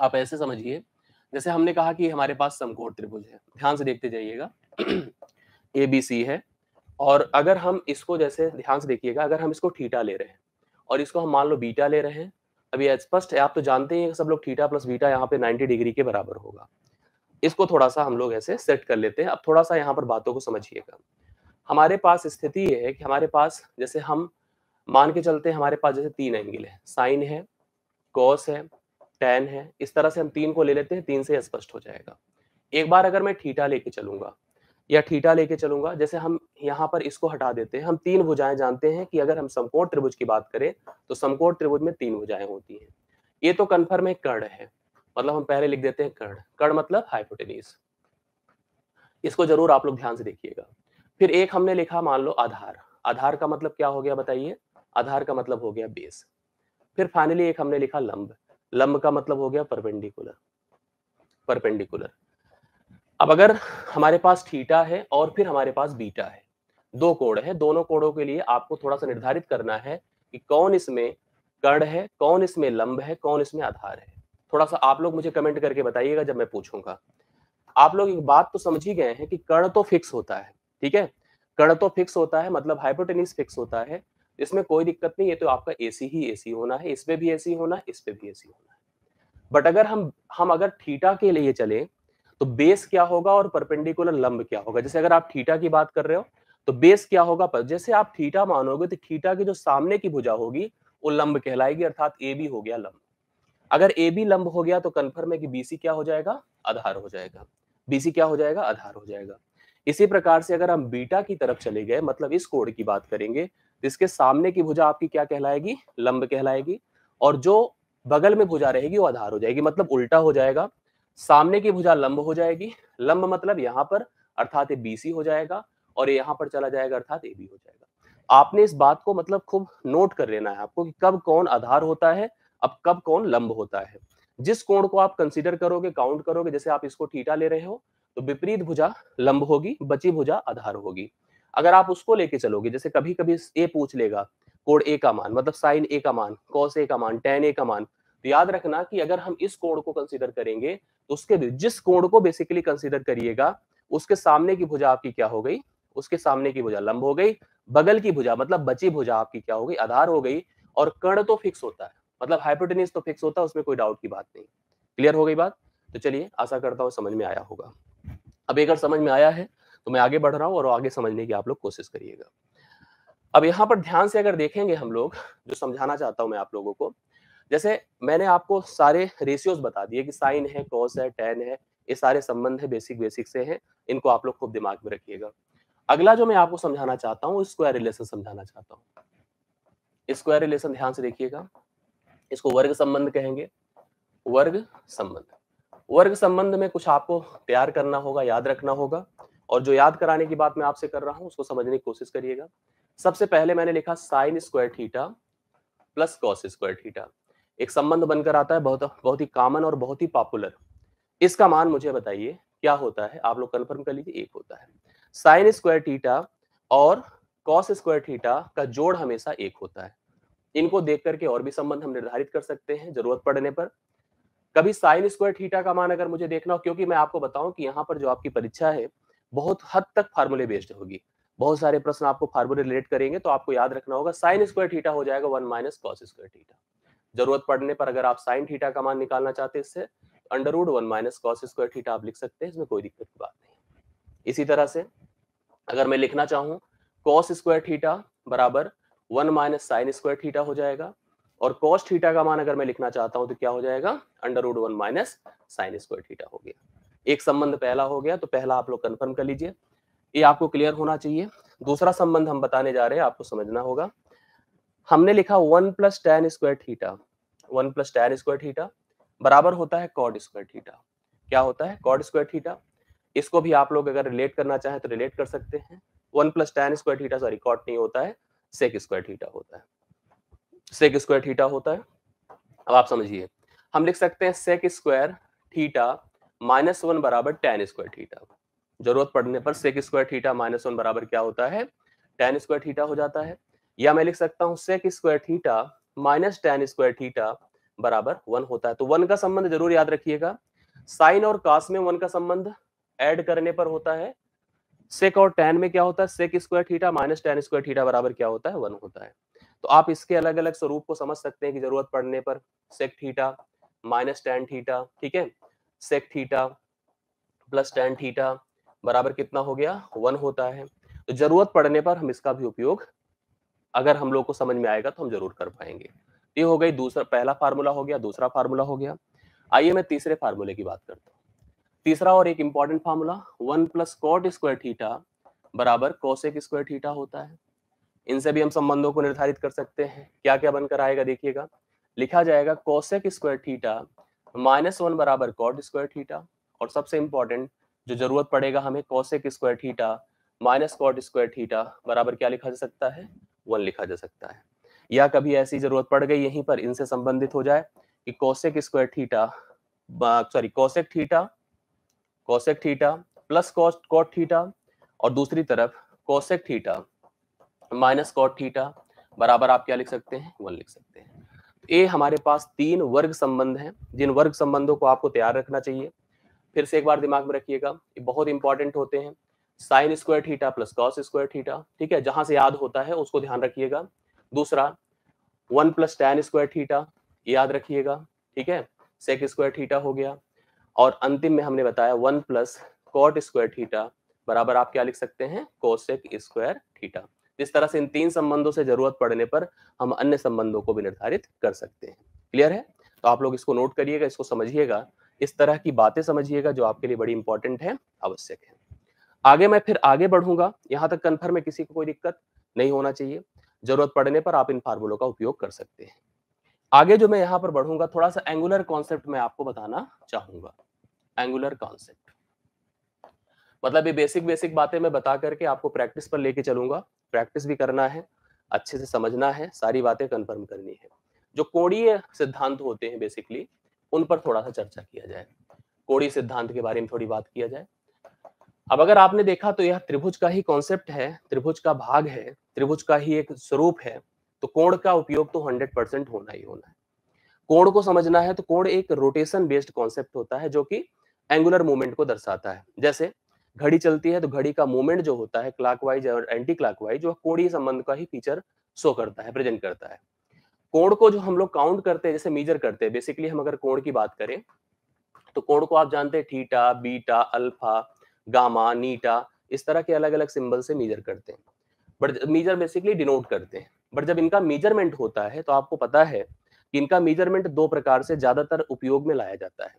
आप ऐसे समझिए जैसे हमने कहा कि हमारे पास समकोण त्रिभुज है ध्यान से देखते जाइएगा ए बी सी है और अगर हम इसको जैसे ध्यान से देखिएगा अगर हम इसको ठीटा ले रहे हैं और इसको हम मान लो बीटा ले रहे हैं अभी स्पष्ट है आप तो जानते हैं सब लोग थीटा प्लस बीटा यहाँ पे 90 डिग्री के बराबर होगा इसको थोड़ा सा हम लोग ऐसे सेट कर लेते हैं अब थोड़ा सा यहाँ पर बातों को समझिएगा हमारे पास स्थिति ये है कि हमारे पास जैसे हम मान के चलते हैं हमारे पास जैसे तीन एंगल है साइन है कॉस है टेन है इस तरह से हम तीन को ले लेते हैं तीन से स्पष्ट हो जाएगा एक बार अगर मैं थीटा लेके चलूंगा या ठीटा लेके चलूंगा जैसे हम यहाँ पर इसको हटा देते हैं हम तीन भुजाएं जानते हैं कि अगर हम समकोण त्रिभुज की बात करें तो समकोण त्रिभुज में तीन भुजाएं होती हैं ये तो कन्फर्म है कर्ण है मतलब हम पहले लिख देते हैं कर्ण कर्ण मतलब हाइपोटेनिस इसको जरूर आप लोग ध्यान से देखिएगा फिर एक हमने लिखा मान लो आधार आधार का मतलब क्या हो गया बताइए आधार का मतलब हो गया बेस फिर फाइनली एक हमने लिखा लंब लंब का मतलब हो गया परपेंडिकुलर परपेंडिकुलर अब अगर हमारे पास थीटा है और फिर हमारे पास बीटा है दो कोड़ है दोनों कोडों के लिए आपको थोड़ा सा निर्धारित करना है कि कौन इसमें कर्ण है कौन इसमें लंब है कौन इसमें आधार है थोड़ा सा आप लोग मुझे कमेंट करके बताइएगा जब मैं पूछूंगा आप लोग एक बात तो समझ ही गए हैं कि कर्ण तो फिक्स होता है ठीक है कर्ण तो फिक्स होता है मतलब हाइपोटेनिस फिक्स होता है इसमें कोई दिक्कत नहीं है तो आपका एसी ही एसी होना है इसमें भी एसी होना इस पे भी एसी होना है बट अगर हम हम अगर थीटा के लिए चले तो बेस क्या होगा और परपेंडिकुलर लंब क्या होगा जैसे अगर आप थीटा की बात कर रहे हो तो बेस क्या होगा पर जैसे आप थीटा मानोगे तो थीटा की जो सामने की भुजा होगी वो लंब कहलाएगी अर्थात ए बी हो गया लंब अगर ए बी लंब हो गया तो कन्फर्म है कि बीसी क्या हो जाएगा आधार हो जाएगा बीसी क्या हो जाएगा आधार हो जाएगा इसी प्रकार से अगर हम बीटा की तरफ चले गए मतलब इस कोड की बात करेंगे तो इसके सामने की भुजा आपकी क्या कहलाएगी लंब कहलाएगी और जो बगल में भुजा रहेगी वो आधार हो जाएगी मतलब उल्टा हो जाएगा सामने की भुजा लंब हो जाएगी लंब मतलब यहां पर अर्थात ये बीसी हो जाएगा और यहां पर चला जाएगा अर्थात ए बी हो जाएगा आपने इस बात को मतलब खूब नोट कर लेना है आपको कि कब कौन आधार होता है अब कब कौन लंब होता है जिस कोण को आप कंसिडर करोगे काउंट करोगे जैसे आप इसको ठीटा ले रहे हो तो विपरीत भुजा लंब होगी बची भुजा आधार होगी अगर आप उसको लेके चलोगे जैसे कभी कभी ए पूछ लेगा कोण ए का मान मतलब साइन ए का मान कॉस ए का मान टेन ए का मान तो याद रखना कि अगर हम इस कोण को कंसिडर करेंगे तो उसके जिस कोण को बेसिकली कंसिडर करिएगा उसके सामने की भुजा आपकी क्या हो गई उसके सामने की भुजा लंब हो गई बगल की भुजा मतलब बची भुजा आपकी क्या हो गई आधार हो गई और कर्ण तो फिक्स होता है मतलब हाइपोटेनिस तो फिक्स होता है उसमें कोई डाउट की बात नहीं क्लियर हो गई बात तो चलिए आशा करता हूँ समझ में आया होगा अब अगर समझ में आया है तो मैं आगे बढ़ रहा हूँ और आगे समझने की आप लोग कोशिश करिएगा अब यहाँ पर ध्यान से अगर देखेंगे हम लोग जो समझाना चाहता हूँ मैं आप लोगों को जैसे मैंने आपको सारे रेशियोज बता दिए कि साइन है कॉस है टेन है ये सारे संबंध है बेसिक बेसिक से हैं इनको आप लोग खूब दिमाग में रखिएगा अगला जो मैं आपको समझाना चाहता हूँ स्क्वायर रिलेशन समझाना चाहता हूँ स्क्वायर रिलेशन ध्यान से देखिएगा इसको वर्ग संबंध कहेंगे वर्ग संबंध वर्ग संबंध में कुछ आपको तैयार करना होगा याद रखना होगा और जो याद कराने की बात मैं आपसे कर रहा हूँ उसको समझने की कोशिश करिएगा सबसे पहले मैंने लिखा sine square theta plus cos square theta एक संबंध बनकर आता है बहुत बहुत ही कॉमन और बहुत ही पॉपुलर इसका मान मुझे बताइए क्या होता है आप लोग कन्फर्म कर लीजिए एक होता है साइन स्क्वायर थीटा और कॉस स्क्वायर थीटा का जोड़ हमेशा एक होता है इनको देख करके और भी संबंध हम निर्धारित कर सकते हैं जरूरत पड़ने पर कभी साइन स्क्वायर थीटा का मान अगर मुझे देखना हो क्योंकि मैं आपको बताऊं कि यहाँ पर जो आपकी परीक्षा है बहुत हद तक फार्मूले बेस्ड होगी बहुत सारे प्रश्न आपको फार्मूले रिलेट करेंगे तो आपको याद रखना होगा साइन स्क्वायर थीटा हो जाएगा one minus cos square theta जरूरत पड़ने पर अगर आप साइन थीटा का मान निकालना चाहते हैं इससे under root one minus cos square theta आप लिख सकते हैं इसमें कोई दिक्कत की बात नहीं इसी तरह से अगर मैं लिखना चाहूं कॉस स्क्वायर थीटा बराबर one minus sine square theta हो जाएगा और कॉस थीटा का मान अगर मैं लिखना चाहता हूं तो क्या हो जाएगा under root one minus sine square theta हो गया एक संबंध पहला हो गया तो पहला आप लोग कन्फर्म कर लीजिए ये आपको क्लियर होना चाहिए दूसरा संबंध हम बताने जा रहे हैं आपको समझना होगा हमने लिखा one plus tan square theta one plus tan square theta बराबर होता है कॉड स्क्वायर थीटा क्या होता है कॉड स्क्वायर थीटा इसको भी आप लोग अगर रिलेट करना चाहें तो रिलेट कर सकते हैं one plus tan square theta sorry cot नहीं होता है सेक स्क्वायर थीटा होता है सेक स्क्वायर थीटा होता है अब आप समझिए हम लिख सकते हैं sec square theta minus one बराबर टेन स्क्वायर थीटा जरूरत पड़ने पर sec square theta minus one बराबर क्या होता है टेन स्क्वायर थीटा हो जाता है या मैं लिख सकता हूं sec square theta minus tan square theta बराबर वन होता है तो वन का संबंध जरूर याद रखिएगा साइन और कास में वन का संबंध एड करने पर होता है सेक और टेन में क्या होता है sec square theta minus tan square theta बराबर क्या होता है वन होता है तो आप इसके अलग अलग स्वरूप को समझ सकते हैं कि जरूरत पड़ने पर sec theta minus tan theta ठीक है sec theta plus tan theta बराबर कितना हो गया वन होता है तो जरूरत पड़ने पर हम इसका भी उपयोग अगर हम लोग को समझ में आएगा तो हम जरूर कर पाएंगे ये हो गई दूसरा पहला फार्मूला हो गया दूसरा फार्मूला हो गया आइए मैं तीसरे फार्मूले की बात करता हूँ तीसरा और एक important formula one plus cot square theta बराबर कॉसेक स्क्वायर थीटा होता है इनसे भी हम संबंधों को निर्धारित कर सकते हैं क्या क्या बनकर आएगा देखिएगा लिखा जाएगा cosec square theta minus one बराबर कॉट स्क्वायर थीटा और सबसे इंपॉर्टेंट जो जरूरत पड़ेगा हमें cosec square theta minus cot square theta बराबर क्या लिखा जा सकता है वन लिखा जा सकता है या कभी ऐसी जरूरत पड़ गई यहीं पर इनसे संबंधित हो जाए कि cosec square theta sorry cosec theta cosec theta plus cot theta और दूसरी तरफ cosec theta minus cot theta बराबर आप क्या लिख सकते हैं वन लिख सकते हैं तो ए हमारे पास तीन वर्ग संबंध हैं जिन वर्ग संबंधों को आपको तैयार रखना चाहिए फिर से एक बार दिमाग में रखिएगा ये बहुत इंपॉर्टेंट होते हैं sine square theta plus cos square theta ठीक है जहां से याद होता है उसको ध्यान रखिएगा दूसरा one plus tan square theta याद रखिएगा ठीक है सेक स्क्वायर थीटा हो गया और अंतिम में हमने बताया one plus cot square theta बराबर आप क्या लिख सकते हैं कोसेक स्क्वायर थीटा इस तरह से इन तीन संबंधों से जरूरत पड़ने पर हम अन्य संबंधों को भी निर्धारित कर सकते हैं क्लियर है तो आप लोग इसको नोट करिएगा इसको समझिएगा इस तरह की बातें समझिएगा जो आपके लिए बड़ी इंपॉर्टेंट है आवश्यक है आगे मैं फिर आगे बढ़ूंगा यहां तक कन्फर्म है किसी को कोई दिक्कत नहीं होना चाहिए जरूरत पड़ने पर आप इन फार्मूलों का उपयोग कर सकते हैं आगे जो मैं यहाँ पर बढ़ूंगा थोड़ा सा एंगुलर कॉन्सेप्ट में आपको बताना चाहूंगा एंगुलर कॉन्सेप्ट मतलब ये बेसिक बेसिक बातें मैं बता करके आपको प्रैक्टिस पर लेके चलूंगा प्रैक्टिस भी करना है अच्छे से समझना है सारी बातें कंफर्म करनी है जो कोणीय सिद्धांत होते हैं बेसिकली उन पर थोड़ा सा चर्चा किया जाए कोड़ी सिद्धांत के बारे में थोड़ी बात किया जाए अब अगर आपने देखा तो यह त्रिभुज का ही कॉन्सेप्ट है त्रिभुज का भाग है त्रिभुज का ही एक स्वरूप है तो कोण का उपयोग तो 100 परसेंट होना ही होना है कोण को समझना है तो कोण एक रोटेशन बेस्ड कॉन्सेप्ट होता है जो कि एंगुलर मूवमेंट को दर्शाता है जैसे घड़ी चलती है तो घड़ी का मूवमेंट जो होता है क्लॉकवाइज और एंटी क्लॉकवाइज वह कोणीय संबंध का ही फीचर शो करता है प्रेजेंट करता है कोण को जो हम लोग काउंट करते हैं जैसे मेजर करते हैं बेसिकली हम अगर कोण की बात करें तो कोण को आप जानते हैं थीटा बीटा अल्फा गामा नीटा इस तरह के अलग अलग सिंबल से मीजर करते हैं बट मीजर बेसिकली डिनोट करते हैं बट जब इनका मेजरमेंट होता है तो आपको पता है कि इनका मेजरमेंट दो प्रकार से ज्यादातर उपयोग में लाया जाता है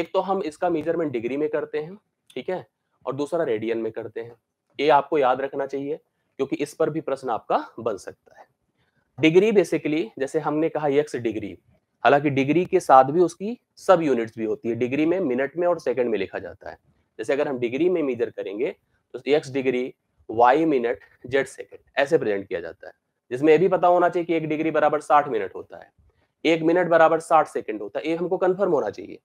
एक तो हम इसका मेजरमेंट डिग्री में करते हैं ठीक है और दूसरा रेडियन में करते हैं ये आपको याद रखना चाहिए क्योंकि इस पर भी प्रश्न आपका बन सकता है डिग्री बेसिकली जैसे हमने कहा यक्स डिग्री हालांकि डिग्री के साथ भी उसकी सब यूनिट्स भी होती है डिग्री में मिनट में और सेकंड में लिखा जाता है जैसे अगर हम डिग्री में मेजर करेंगे तो X degree Y minute Z second ऐसे प्रेजेंट किया जाता है जिसमें यह भी पता होना चाहिए कि एक डिग्री बराबर साठ मिनट होता है एक मिनट बराबर साठ सेकेंड होता है ये हमको कन्फर्म होना चाहिए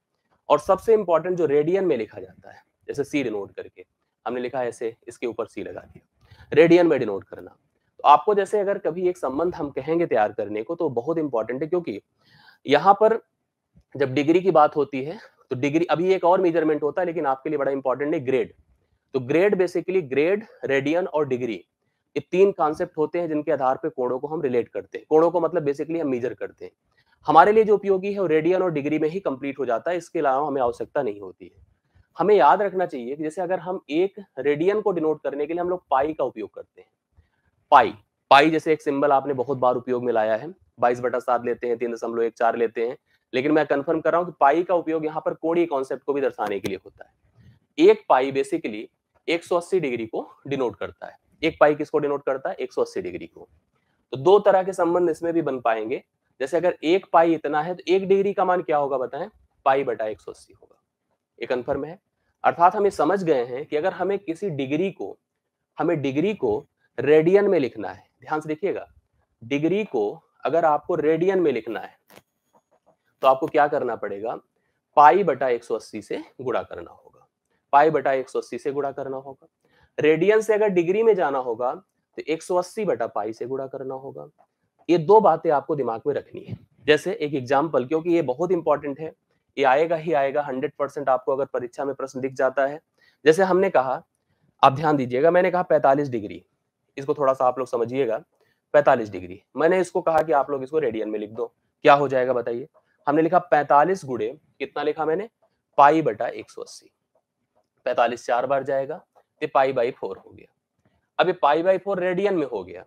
और सबसे इंपॉर्टेंट जो रेडियन में लिखा जाता है जैसे सी डिनोट करके हमने लिखा ऐसे इसके ऊपर सी लगा दिया रेडियन में डिनोट करना तो आपको जैसे अगर कभी एक संबंध हम कहेंगे तैयार करने को तो बहुत इंपॉर्टेंट है क्योंकि यहाँ पर जब डिग्री की बात होती है तो डिग्री अभी एक और मेजरमेंट होता है लेकिन आपके लिए बड़ा इंपॉर्टेंट है ग्रेड तो ग्रेड बेसिकली ग्रेड रेडियन और डिग्री ये तीन कॉन्सेप्ट होते हैं जिनके आधार पर कोणों को हम रिलेट करते हैं कोणों को मतलब बेसिकली हम मेजर करते हैं हमारे लिए जो उपयोगी है वो रेडियन और डिग्री में ही कंप्लीट हो जाता है इसके अलावा हमें आवश्यकता नहीं होती है हमें याद रखना चाहिए कि जैसे अगर हम एक रेडियन को डिनोट करने के लिए हम लोग पाई का उपयोग करते हैं पाई पाई जैसे एक सिंबल आपने बहुत बार उपयोग में लाया है बाईस बटा सात लेते हैं तीन दशमलव एक चार लेते हैं लेकिन मैं कंफर्म कर रहा हूं कि पाई का उपयोग यहाँ पर कोणीय कॉन्सेप्ट को भी दर्शाने के लिए होता है एक पाई बेसिकली 180 डिग्री को डिनोट करता है एक पाई किसको डिनोट करता है एक डिग्री को तो दो तरह के संबंध इसमें भी बन पाएंगे जैसे अगर एक पाई इतना है तो एक डिग्री का मान क्या होगा बताएं पाई बटा एक होगा ये कन्फर्म है अर्थात हम ये समझ गए हैं कि अगर हमें किसी डिग्री को हमें डिग्री को रेडियन में लिखना है ध्यान से देखिएगा डिग्री को अगर आपको रेडियन में लिखना है तो आपको क्या करना पड़ेगा पाई बटा 180 से गुड़ा करना होगा पाई बटा 180 से गुड़ा करना होगा रेडियन से अगर डिग्री में जाना होगा तो 180 बटा पाई से गुड़ा करना होगा ये दो बातें आपको दिमाग में रखनी है जैसे एक एग्जाम्पल क्योंकि ये बहुत इंपॉर्टेंट है ये आएगा ही आएगा हंड्रेड परसेंट आपको अगर परीक्षा में प्रश्न दिख जाता है जैसे हमने कहा आप ध्यान दीजिएगा मैंने कहा पैंतालीस डिग्री इसको थोड़ा सा आप लोग समझिएगा पैंतालीस डिग्री मैंने इसको कहा कि आप लोग इसको रेडियन में लिख दो क्या हो जाएगा बताइए हमने लिखा पैंतालीस गुड़े कितना लिखा मैंने पाई बटा एक सौ अस्सी पैंतालीस चार बार जाएगा ये पाई बाई फोर हो गया अब ये पाई बाई फोर रेडियन में हो गया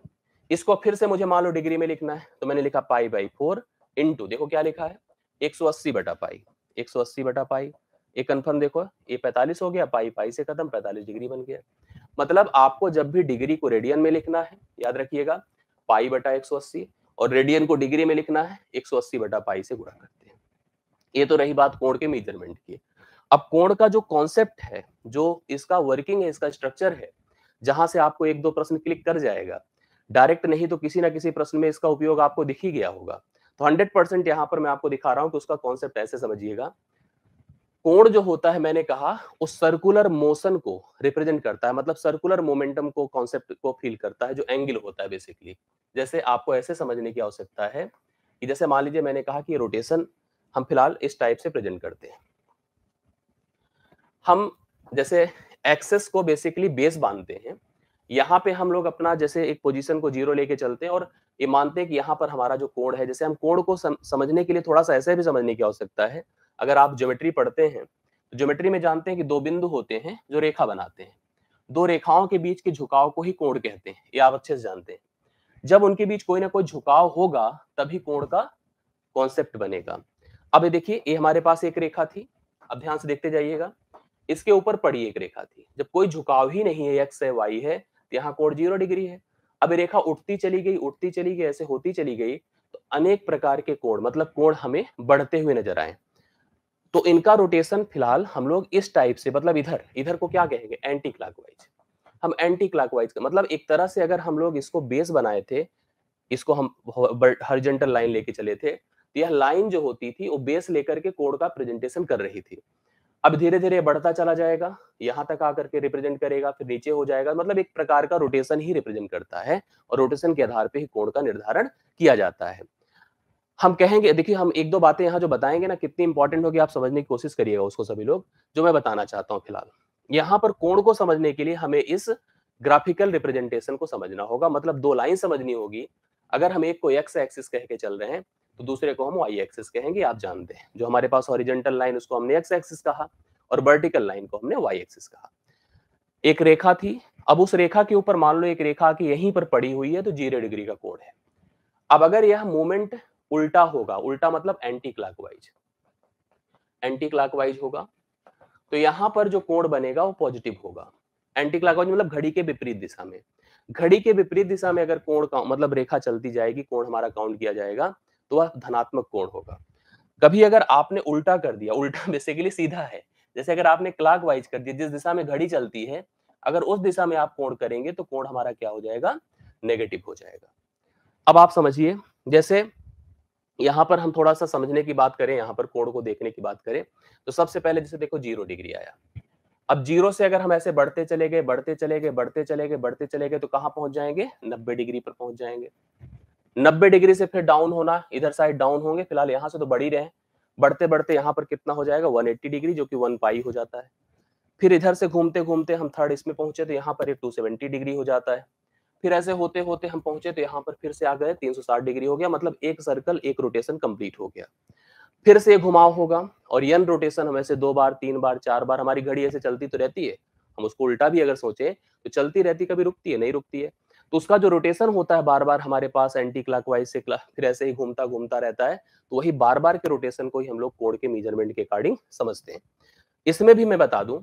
इसको फिर से मुझे मान लो डिग्री में लिखना है तो मैंने लिखा पाई बाई फोर इंटू देखो क्या लिखा है एक सौ अस्सी बटा पाई एक सौ अस्सी बटा पाई ये कन्फर्म देखो ये पैंतालीस हो गया पाई पाई से खत्म पैंतालीस डिग्री बन गया मतलब आपको जब भी डिग्री को रेडियन में लिखना है याद रखिएगा पाई बटा एक सौ अस्सी और रेडियन को डिग्री में लिखना है 180 बटा पाई से गुणा करते हैं ये तो रही बात कोण के मेजरमेंट की अब कोण का जो कॉन्सेप्ट है जो इसका वर्किंग है इसका स्ट्रक्चर है जहां से आपको एक दो प्रश्न क्लिक कर जाएगा डायरेक्ट नहीं तो किसी ना किसी प्रश्न में इसका उपयोग आपको दिख ही गया होगा तो हंड्रेड परसेंट यहाँ पर मैं आपको दिखा रहा हूँ कि उसका कॉन्सेप्ट ऐसे समझिएगा कोण जो होता है मैंने कहा उस सर्कुलर मोशन को रिप्रेजेंट करता है मतलब सर्कुलर मोमेंटम को कॉन्सेप्ट को फील करता है जो एंगल होता है बेसिकली जैसे आपको ऐसे समझने की आवश्यकता है कि जैसे मान लीजिए मैंने कहा कि रोटेशन हम फिलहाल इस टाइप से प्रेजेंट करते हैं हम जैसे एक्सेस को बेसिकली बेस बांधते हैं यहाँ पे हम लोग अपना जैसे एक पोजीशन को जीरो लेके चलते हैं और ये मानते हैं कि यहाँ पर हमारा जो कोण है जैसे हम कोण को समझने के लिए थोड़ा सा ऐसे भी समझने की आवश्यकता है अगर आप ज्योमेट्री पढ़ते हैं तो ज्योमेट्री में जानते हैं कि दो बिंदु होते हैं जो रेखा बनाते हैं दो रेखाओं के बीच के झुकाव को ही कोण कहते हैं ये आप अच्छे से जानते हैं जब उनके बीच कोई ना कोई झुकाव होगा तभी कोण का कॉन्सेप्ट बनेगा अब ये देखिए ये हमारे पास एक रेखा थी अब ध्यान से देखते जाइएगा इसके ऊपर पड़ी एक रेखा थी जब कोई झुकाव ही नहीं है एक्स है वाई है तो यहाँ कोण जीरो डिग्री है अब रेखा उठती चली गई उठती चली गई ऐसे होती चली गई तो अनेक प्रकार के कोण मतलब कोण हमें बढ़ते हुए नजर आए तो इनका रोटेशन फिलहाल हम लोग इस टाइप से मतलब इधर इधर को क्या कहेंगे एंटी क्लॉकवाइज हम एंटी क्लॉकवाइज मतलब एक तरह से अगर हम लोग इसको बेस बनाए थे इसको हम हरजेंटल लाइन लेके चले थे तो यह लाइन जो होती थी वो बेस लेकर के कोड का प्रेजेंटेशन कर रही थी अब धीरे धीरे बढ़ता चला जाएगा यहां तक आकर के रिप्रेजेंट करेगा फिर नीचे हो जाएगा मतलब एक प्रकार का रोटेशन ही रिप्रेजेंट करता है और रोटेशन के आधार पर ही कोण का निर्धारण किया जाता है हम कहेंगे देखिए हम एक दो बातें यहाँ जो बताएंगे ना कितनी इंपॉर्टेंट होगी आप समझने की कोशिश करिएगा उसको सभी लोग जो मैं बताना चाहता हूँ फिलहाल यहाँ पर कोण को समझने के लिए हमें इस ग्राफिकल रिप्रेजेंटेशन को समझना होगा मतलब दो लाइन समझनी होगी अगर हम एक को एक्स एक्सिस कह के चल रहे हैं तो दूसरे को हम वाई एक्सिस कहेंगे आप जानते हैं जो हमारे पास ओरिजेंटल लाइन उसको हमने एक्स एक्सिस कहा और वर्टिकल लाइन को हमने वाई एक्सिस कहा एक रेखा थी अब उस रेखा के ऊपर मान लो एक रेखा की यहीं पर पड़ी हुई है तो जीरो डिग्री का कोण है अब अगर यह मोमेंट उल्टा होगा उल्टा मतलब एंटी क्लॉकवाइज एंटी क्लॉकवाइज होगा तो यहां पर जो कोण बनेगा वो पॉजिटिव होगा एंटी क्लॉकवाइज मतलब घड़ी के विपरीत दिशा में घड़ी के विपरीत दिशा में अगर कोण का मतलब रेखा चलती जाएगी कोण हमारा काउंट किया जाएगा तो वह धनात्मक कोण होगा कभी अगर आपने उल्टा कर दिया उल्टा बेसिकली [LAUGHS] सीधा है जैसे अगर आपने क्लाक वाइज कर दिया जिस दिशा में घड़ी चलती है अगर उस दिशा में आप कोण करेंगे तो कोण हमारा क्या हो जाएगा नेगेटिव हो जाएगा अब आप समझिए जैसे यहाँ पर हम थोड़ा सा समझने की बात करें यहाँ पर कोण को देखने की बात करें तो सबसे पहले जैसे देखो जीरो डिग्री आया अब जीरो से अगर हम ऐसे बढ़ते चले गए बढ़ते चले गए बढ़ते चले गए बढ़ते चले गए तो कहाँ पहुंच जाएंगे नब्बे डिग्री पर पहुंच जाएंगे नब्बे डिग्री से फिर डाउन होना इधर साइड डाउन होंगे फिलहाल यहाँ से तो बढ़ ही रहे बढ़ते बढ़ते यहाँ पर कितना हो जाएगा 180 डिग्री जो कि वन पाई हो जाता है फिर इधर से घूमते घूमते हम थर्ड इसमें पहुंचे तो यहाँ पर ये टू डिग्री हो जाता है फिर ऐसे होते होते हम पहुंचे तो यहाँ पर फिर से आ गए 360 डिग्री हो गया मतलब एक सर्कल एक रोटेशन कंप्लीट हो गया फिर से घुमाव होगा और यन रोटेशन हम ऐसे दो बार तीन बार चार बार हमारी घड़ी ऐसे चलती तो रहती है हम उसको उल्टा भी अगर सोचे तो चलती रहती कभी रुकती है नहीं रुकती है तो उसका जो रोटेशन होता है बार बार हमारे पास एंटी क्लॉकवाइज से फिर ऐसे ही घूमता घूमता रहता है तो वही बार बार के रोटेशन को ही हम लोग कोड के मेजरमेंट के अकॉर्डिंग समझते हैं इसमें भी मैं बता दूं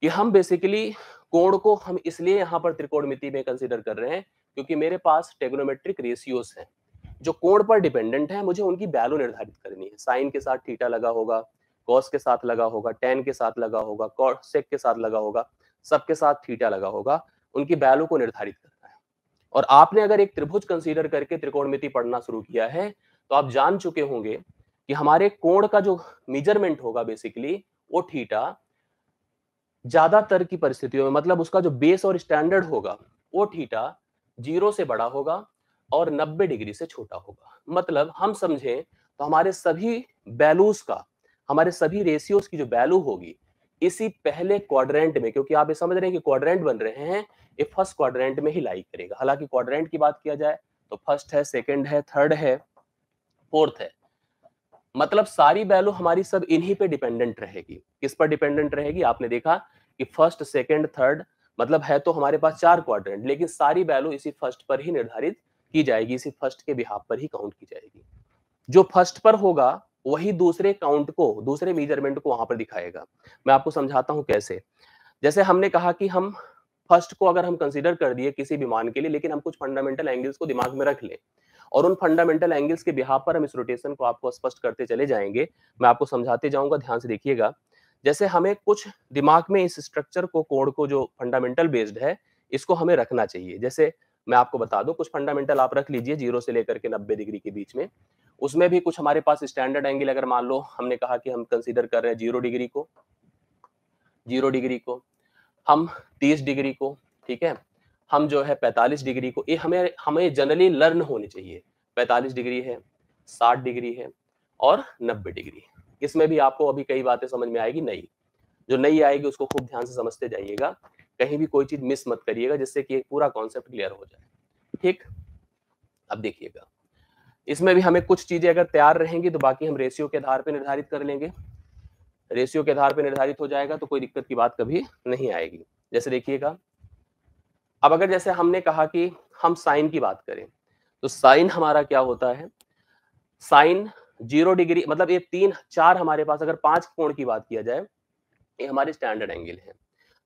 कि हम बेसिकली कोण को हम इसलिए यहाँ पर त्रिकोणमिति में कंसिडर कर रहे हैं क्योंकि मेरे पास टेग्नोमेट्रिक रेशियोज हैं जो कोण पर डिपेंडेंट है मुझे उनकी वैल्यू निर्धारित करनी है साइन के साथ थीटा लगा होगा कॉस के साथ लगा होगा टेन के साथ लगा होगा कॉसेक के साथ लगा होगा सबके साथ थीटा लगा होगा उनकी वैल्यू को निर्धारित करना है और आपने अगर एक त्रिभुज कंसीडर करके त्रिकोणमिति पढ़ना शुरू किया है तो आप जान चुके होंगे कि हमारे कोण का जो मेजरमेंट होगा बेसिकली वो थीटा ज्यादातर की परिस्थितियों में मतलब उसका जो बेस और स्टैंडर्ड होगा वो थीटा जीरो से बड़ा होगा और 90 डिग्री से छोटा होगा मतलब हम समझें तो हमारे सभी वैल्यूज का हमारे सभी रेशियोज की जो बैलू होगी इसी पहले क्वाड्रेंट में क्योंकि आप ये समझ रहे हैं कि क्वाड्रेंट बन रहे हैं ये फर्स्ट क्वाड्रेंट में ही लाई करेगा हालांकि क्वाड्रेंट की बात किया जाए तो फर्स्ट है सेकंड है थर्ड है फोर्थ है मतलब सारी वैल्यू हमारी सब इन्हीं पे डिपेंडेंट रहेगी किस पर डिपेंडेंट रहेगी आपने देखा कि फर्स्ट सेकंड थर्ड मतलब है तो हमारे पास चार क्वाड्रेंट लेकिन सारी वैल्यू इसी फर्स्ट पर ही निर्धारित की जाएगी इसी फर्स्ट के बिहाफ पर ही काउंट की जाएगी जो फर्स्ट पर होगा वही दूसरे काउंट को दूसरे मेजरमेंट को वहां पर दिखाएगा मैं आपको समझाता हूं कैसे जैसे हमने कहा कि हम फर्स्ट को अगर हम कंसिडर कर दिए किसी विमान के लिए लेकिन हम कुछ फंडामेंटल एंगल्स को दिमाग में रख लें और उन फंडामेंटल एंगल्स के बिहाफ पर हम इस रोटेशन को आपको स्पष्ट करते चले जाएंगे मैं आपको समझाते जाऊंगा ध्यान से देखिएगा जैसे हमें कुछ दिमाग में इस स्ट्रक्चर को कोड को जो फंडामेंटल बेस्ड है इसको हमें रखना चाहिए जैसे मैं आपको बता दूं कुछ फंडामेंटल आप रख लीजिए जीरो से लेकर के नब्बे डिग्री के बीच में उसमें भी कुछ हमारे पास स्टैंडर्ड एंगल अगर मान लो हमने कहा कि हम कंसिडर कर रहे हैं जीरो डिग्री को जीरो डिग्री को हम तीस डिग्री को ठीक है हम जो है पैंतालीस डिग्री को ये हमें हमें जनरली लर्न होनी चाहिए पैंतालीस डिग्री है साठ डिग्री है और नब्बे डिग्री इसमें भी आपको अभी कई बातें समझ में आएगी नहीं जो नहीं आएगी उसको खूब ध्यान से समझते जाइएगा कहीं भी कोई चीज मिस मत करिएगा जिससे कि पूरा कॉन्सेप्ट क्लियर हो जाए ठीक अब देखिएगा इसमें भी हमें कुछ चीजें अगर तैयार रहेंगी तो बाकी हम रेशियो के आधार पर निर्धारित कर लेंगे रेशियो के आधार पर निर्धारित हो जाएगा तो कोई दिक्कत की बात कभी नहीं आएगी जैसे देखिएगा अब अगर जैसे हमने कहा कि हम साइन की बात करें तो साइन हमारा क्या होता है साइन जीरो डिग्री मतलब ये तीन चार हमारे पास अगर पांच कोण की बात किया जाए ये हमारे स्टैंडर्ड एंगल है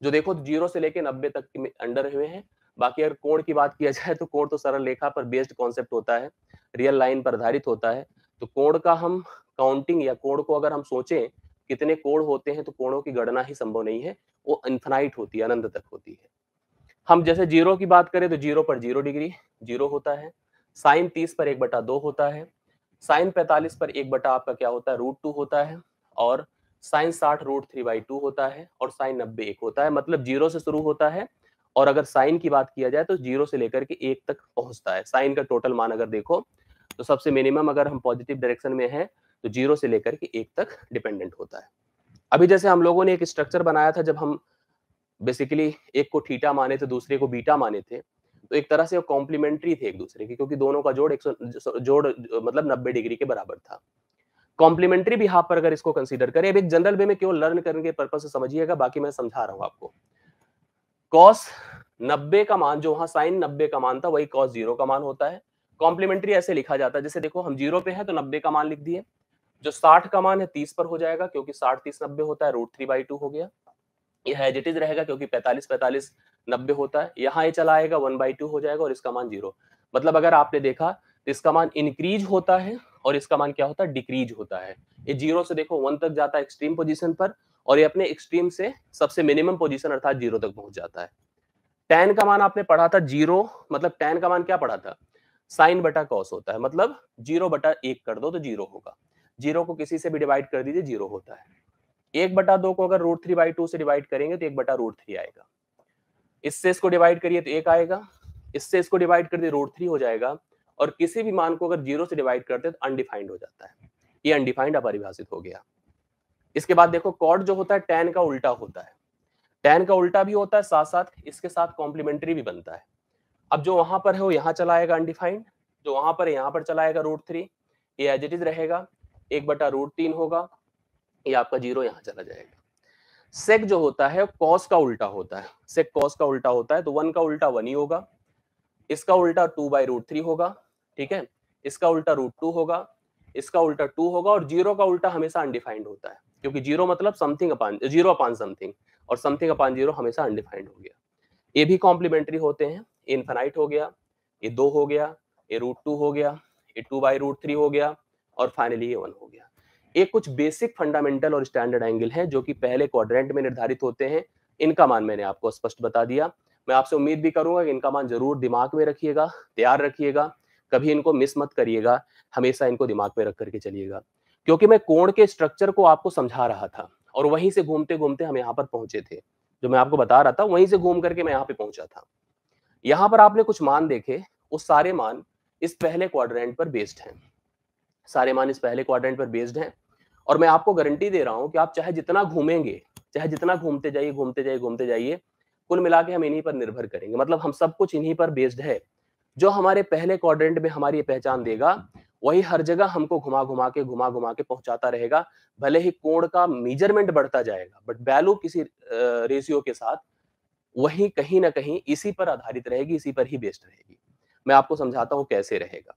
जो देखो जीरो से लेके नब्बे तक के अंडर हुए हैं बाकी अगर कोण की बात किया जाए तो कोण तो सरल रेखा पर बेस्ड कॉन्सेप्ट होता है रियल लाइन पर आधारित होता है तो कोण का हम काउंटिंग या कोण को अगर हम सोचें कितने कोण होते हैं तो कोणों की गणना ही संभव नहीं है वो इन्फनाइट होती है अनंत तक होती है हम जैसे जीरो की बात करें तो जीरो पर जीरो डिग्री जीरो होता है साइन तीस पर एक बटा दो होता है साइन पैंतालीस पर एक बटा आपका क्या होता है रूट टू होता है और साइन साठ रूट थ्री बाई टू होता है और साइन नब्बे एक होता है मतलब जीरो से शुरू होता है और अगर साइन की बात किया जाए तो जीरो से लेकर के एक तक पहुंचता है साइन का टोटल मान अगर देखो तो सबसे मिनिमम अगर हम पॉजिटिव डायरेक्शन में है तो जीरो से लेकर के एक तक डिपेंडेंट होता है अभी जैसे हम लोगों ने एक स्ट्रक्चर बनाया था जब हम बेसिकली एक को ठीटा माने थे दूसरे को बीटा माने थे तो एक तरह से कॉम्प्लीमेंट्री थे एक दूसरे के क्योंकि दोनों का जोड़ एक सौ जोड़ मतलब नब्बे डिग्री के बराबर था कॉम्प्लीमेंट्री भी हाफ पर अगर इसको कंसीडर करें अब एक जनरल वे में केवल लर्न करने के पर्पज से समझिएगा बाकी मैं समझा रहा हूं आपको कॉस नब्बे का मान जो वहां साइन नब्बे का मान था वही कॉस जीरो का मान होता है कॉम्प्लीमेंट्री ऐसे लिखा जाता है जैसे देखो हम जीरो पे है तो नब्बे का मान लिख दिए जो साठ का मान है तीस पर हो जाएगा क्योंकि साठ तीस नब्बे होता है रूट थ्री बाई टू हो गया यह एज रहेगा क्योंकि पैंतालीस पैंतालीस नब्बे होता है यहाँ ये चला आएगा वन बाई टू हो जाएगा और इसका मान जीरो मतलब अगर आपने देखा तो इसका मान इंक्रीज होता है और इसका मान क्या होता है डिक्रीज होता है ये जीरो से देखो वन तक जाता है एक्सट्रीम पोजिशन पर और ये अपने एक्सट्रीम से सबसे मिनिमम पोजिशन अर्थात जीरो तक पहुंच जाता है टेन का मान आपने पढ़ा था जीरो मतलब टेन का मान क्या पढ़ा था साइन बटा कॉस होता है मतलब जीरो बटा एक कर दो तो जीरो होगा जीरो को किसी से भी डिवाइड कर दीजिए जीरो होता है एक बटा दो को अगर रूट थ्री बाई टू से डिवाइड करेंगे तो एक बटा रूट थ्री आएगा इससे इसको डिवाइड करिए तो एक आएगा इससे इसको डिवाइड कर दिए रूट थ्री हो जाएगा और किसी भी मान को अगर जीरो से डिवाइड करते हैं तो अनडिफाइंड हो जाता है ये अनडिफाइंड अपरिभाषित हो गया इसके बाद देखो कॉड जो होता है टेन का उल्टा होता है टेन का उल्टा भी होता है साथ साथ इसके साथ कॉम्प्लीमेंट्री भी बनता है अब जो वहां पर है वो यहाँ चलाएगा अनडिफाइंड जो वहां पर यहाँ पर चलाएगा रूट थ्री ये एज इट इज रहेगा एक बटा रूट तीन होगा ये आपका जीरो यहाँ चला जाएगा सेक जो होता है कॉस का उल्टा होता है सेक कॉस का उल्टा होता है तो वन का उल्टा वन ही होगा इसका उल्टा टू बाई रूट थ्री होगा ठीक है इसका उल्टा रूट टू होगा इसका उल्टा टू होगा और जीरो का उल्टा हमेशा अनडिफाइंड होता है क्योंकि जीरो मतलब something upon zero upon something और समथिंग अपान जीरो हमेशा अनडिफाइंड हो गया ये भी कॉम्प्लीमेंट्री होते हैं ए हो गया ये दो हो गया ये रूट टू हो गया ये टू बाई रूट थ्री हो गया और फाइनली ये वन हो गया ये कुछ बेसिक फंडामेंटल और स्टैंडर्ड एंगल हैं जो कि पहले क्वाड्रेंट में निर्धारित होते हैं इनका मान मैंने आपको स्पष्ट बता दिया मैं आपसे उम्मीद भी करूंगा कि इनका मान जरूर दिमाग में रखिएगा तैयार रखिएगा कभी इनको मिस मत करिएगा हमेशा इनको दिमाग में रख करके चलिएगा क्योंकि मैं कोण के स्ट्रक्चर को आपको समझा रहा था और वहीं से घूमते घूमते हम यहाँ पर पहुंचे थे जो मैं आपको बता रहा था वहीं से घूम करके मैं यहाँ पे पहुंचा था यहाँ पर आपने कुछ मान देखे उस सारे मान इस पहले क्वाड्रेंट पर बेस्ड हैं सारे मान इस पहले क्वाड्रेंट पर बेस्ड हैं और मैं आपको गारंटी दे रहा हूँ कि आप चाहे जितना घूमेंगे चाहे जितना घूमते जाइए घूमते जाइए घूमते जाइए कुल मिला के हम इन्हीं पर निर्भर करेंगे मतलब हम सब कुछ इन्हीं पर बेस्ड है जो हमारे पहले क्वाड्रेंट में हमारी पहचान देगा वही हर जगह हमको घुमा घुमा के घुमा घुमा के पहुंचाता रहेगा भले ही कोण का मेजरमेंट बढ़ता जाएगा बट वैल्यू किसी रेशियो के साथ वही कहीं ना कहीं इसी पर आधारित रहेगी इसी पर ही बेस्ड रहेगी मैं आपको समझाता हूँ कैसे रहेगा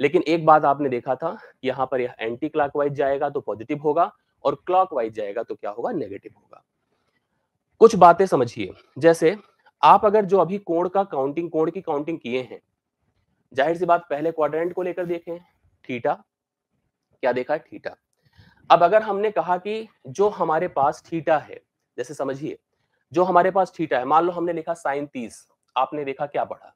लेकिन एक बात आपने देखा था यहाँ पर यह एंटी क्लॉकवाइज जाएगा तो पॉजिटिव होगा और क्लॉकवाइज जाएगा तो क्या होगा नेगेटिव होगा कुछ बातें समझिए जैसे आप अगर जो अभी कोण का काउंटिंग कोण की काउंटिंग किए हैं जाहिर सी बात पहले क्वाड्रेंट को लेकर देखें थीटा क्या देखा है थीटा अब अगर हमने कहा कि जो हमारे पास थीटा है जैसे समझिए जो हमारे पास थीटा है मान लो हमने लिखा साइन तीस आपने देखा क्या पढ़ा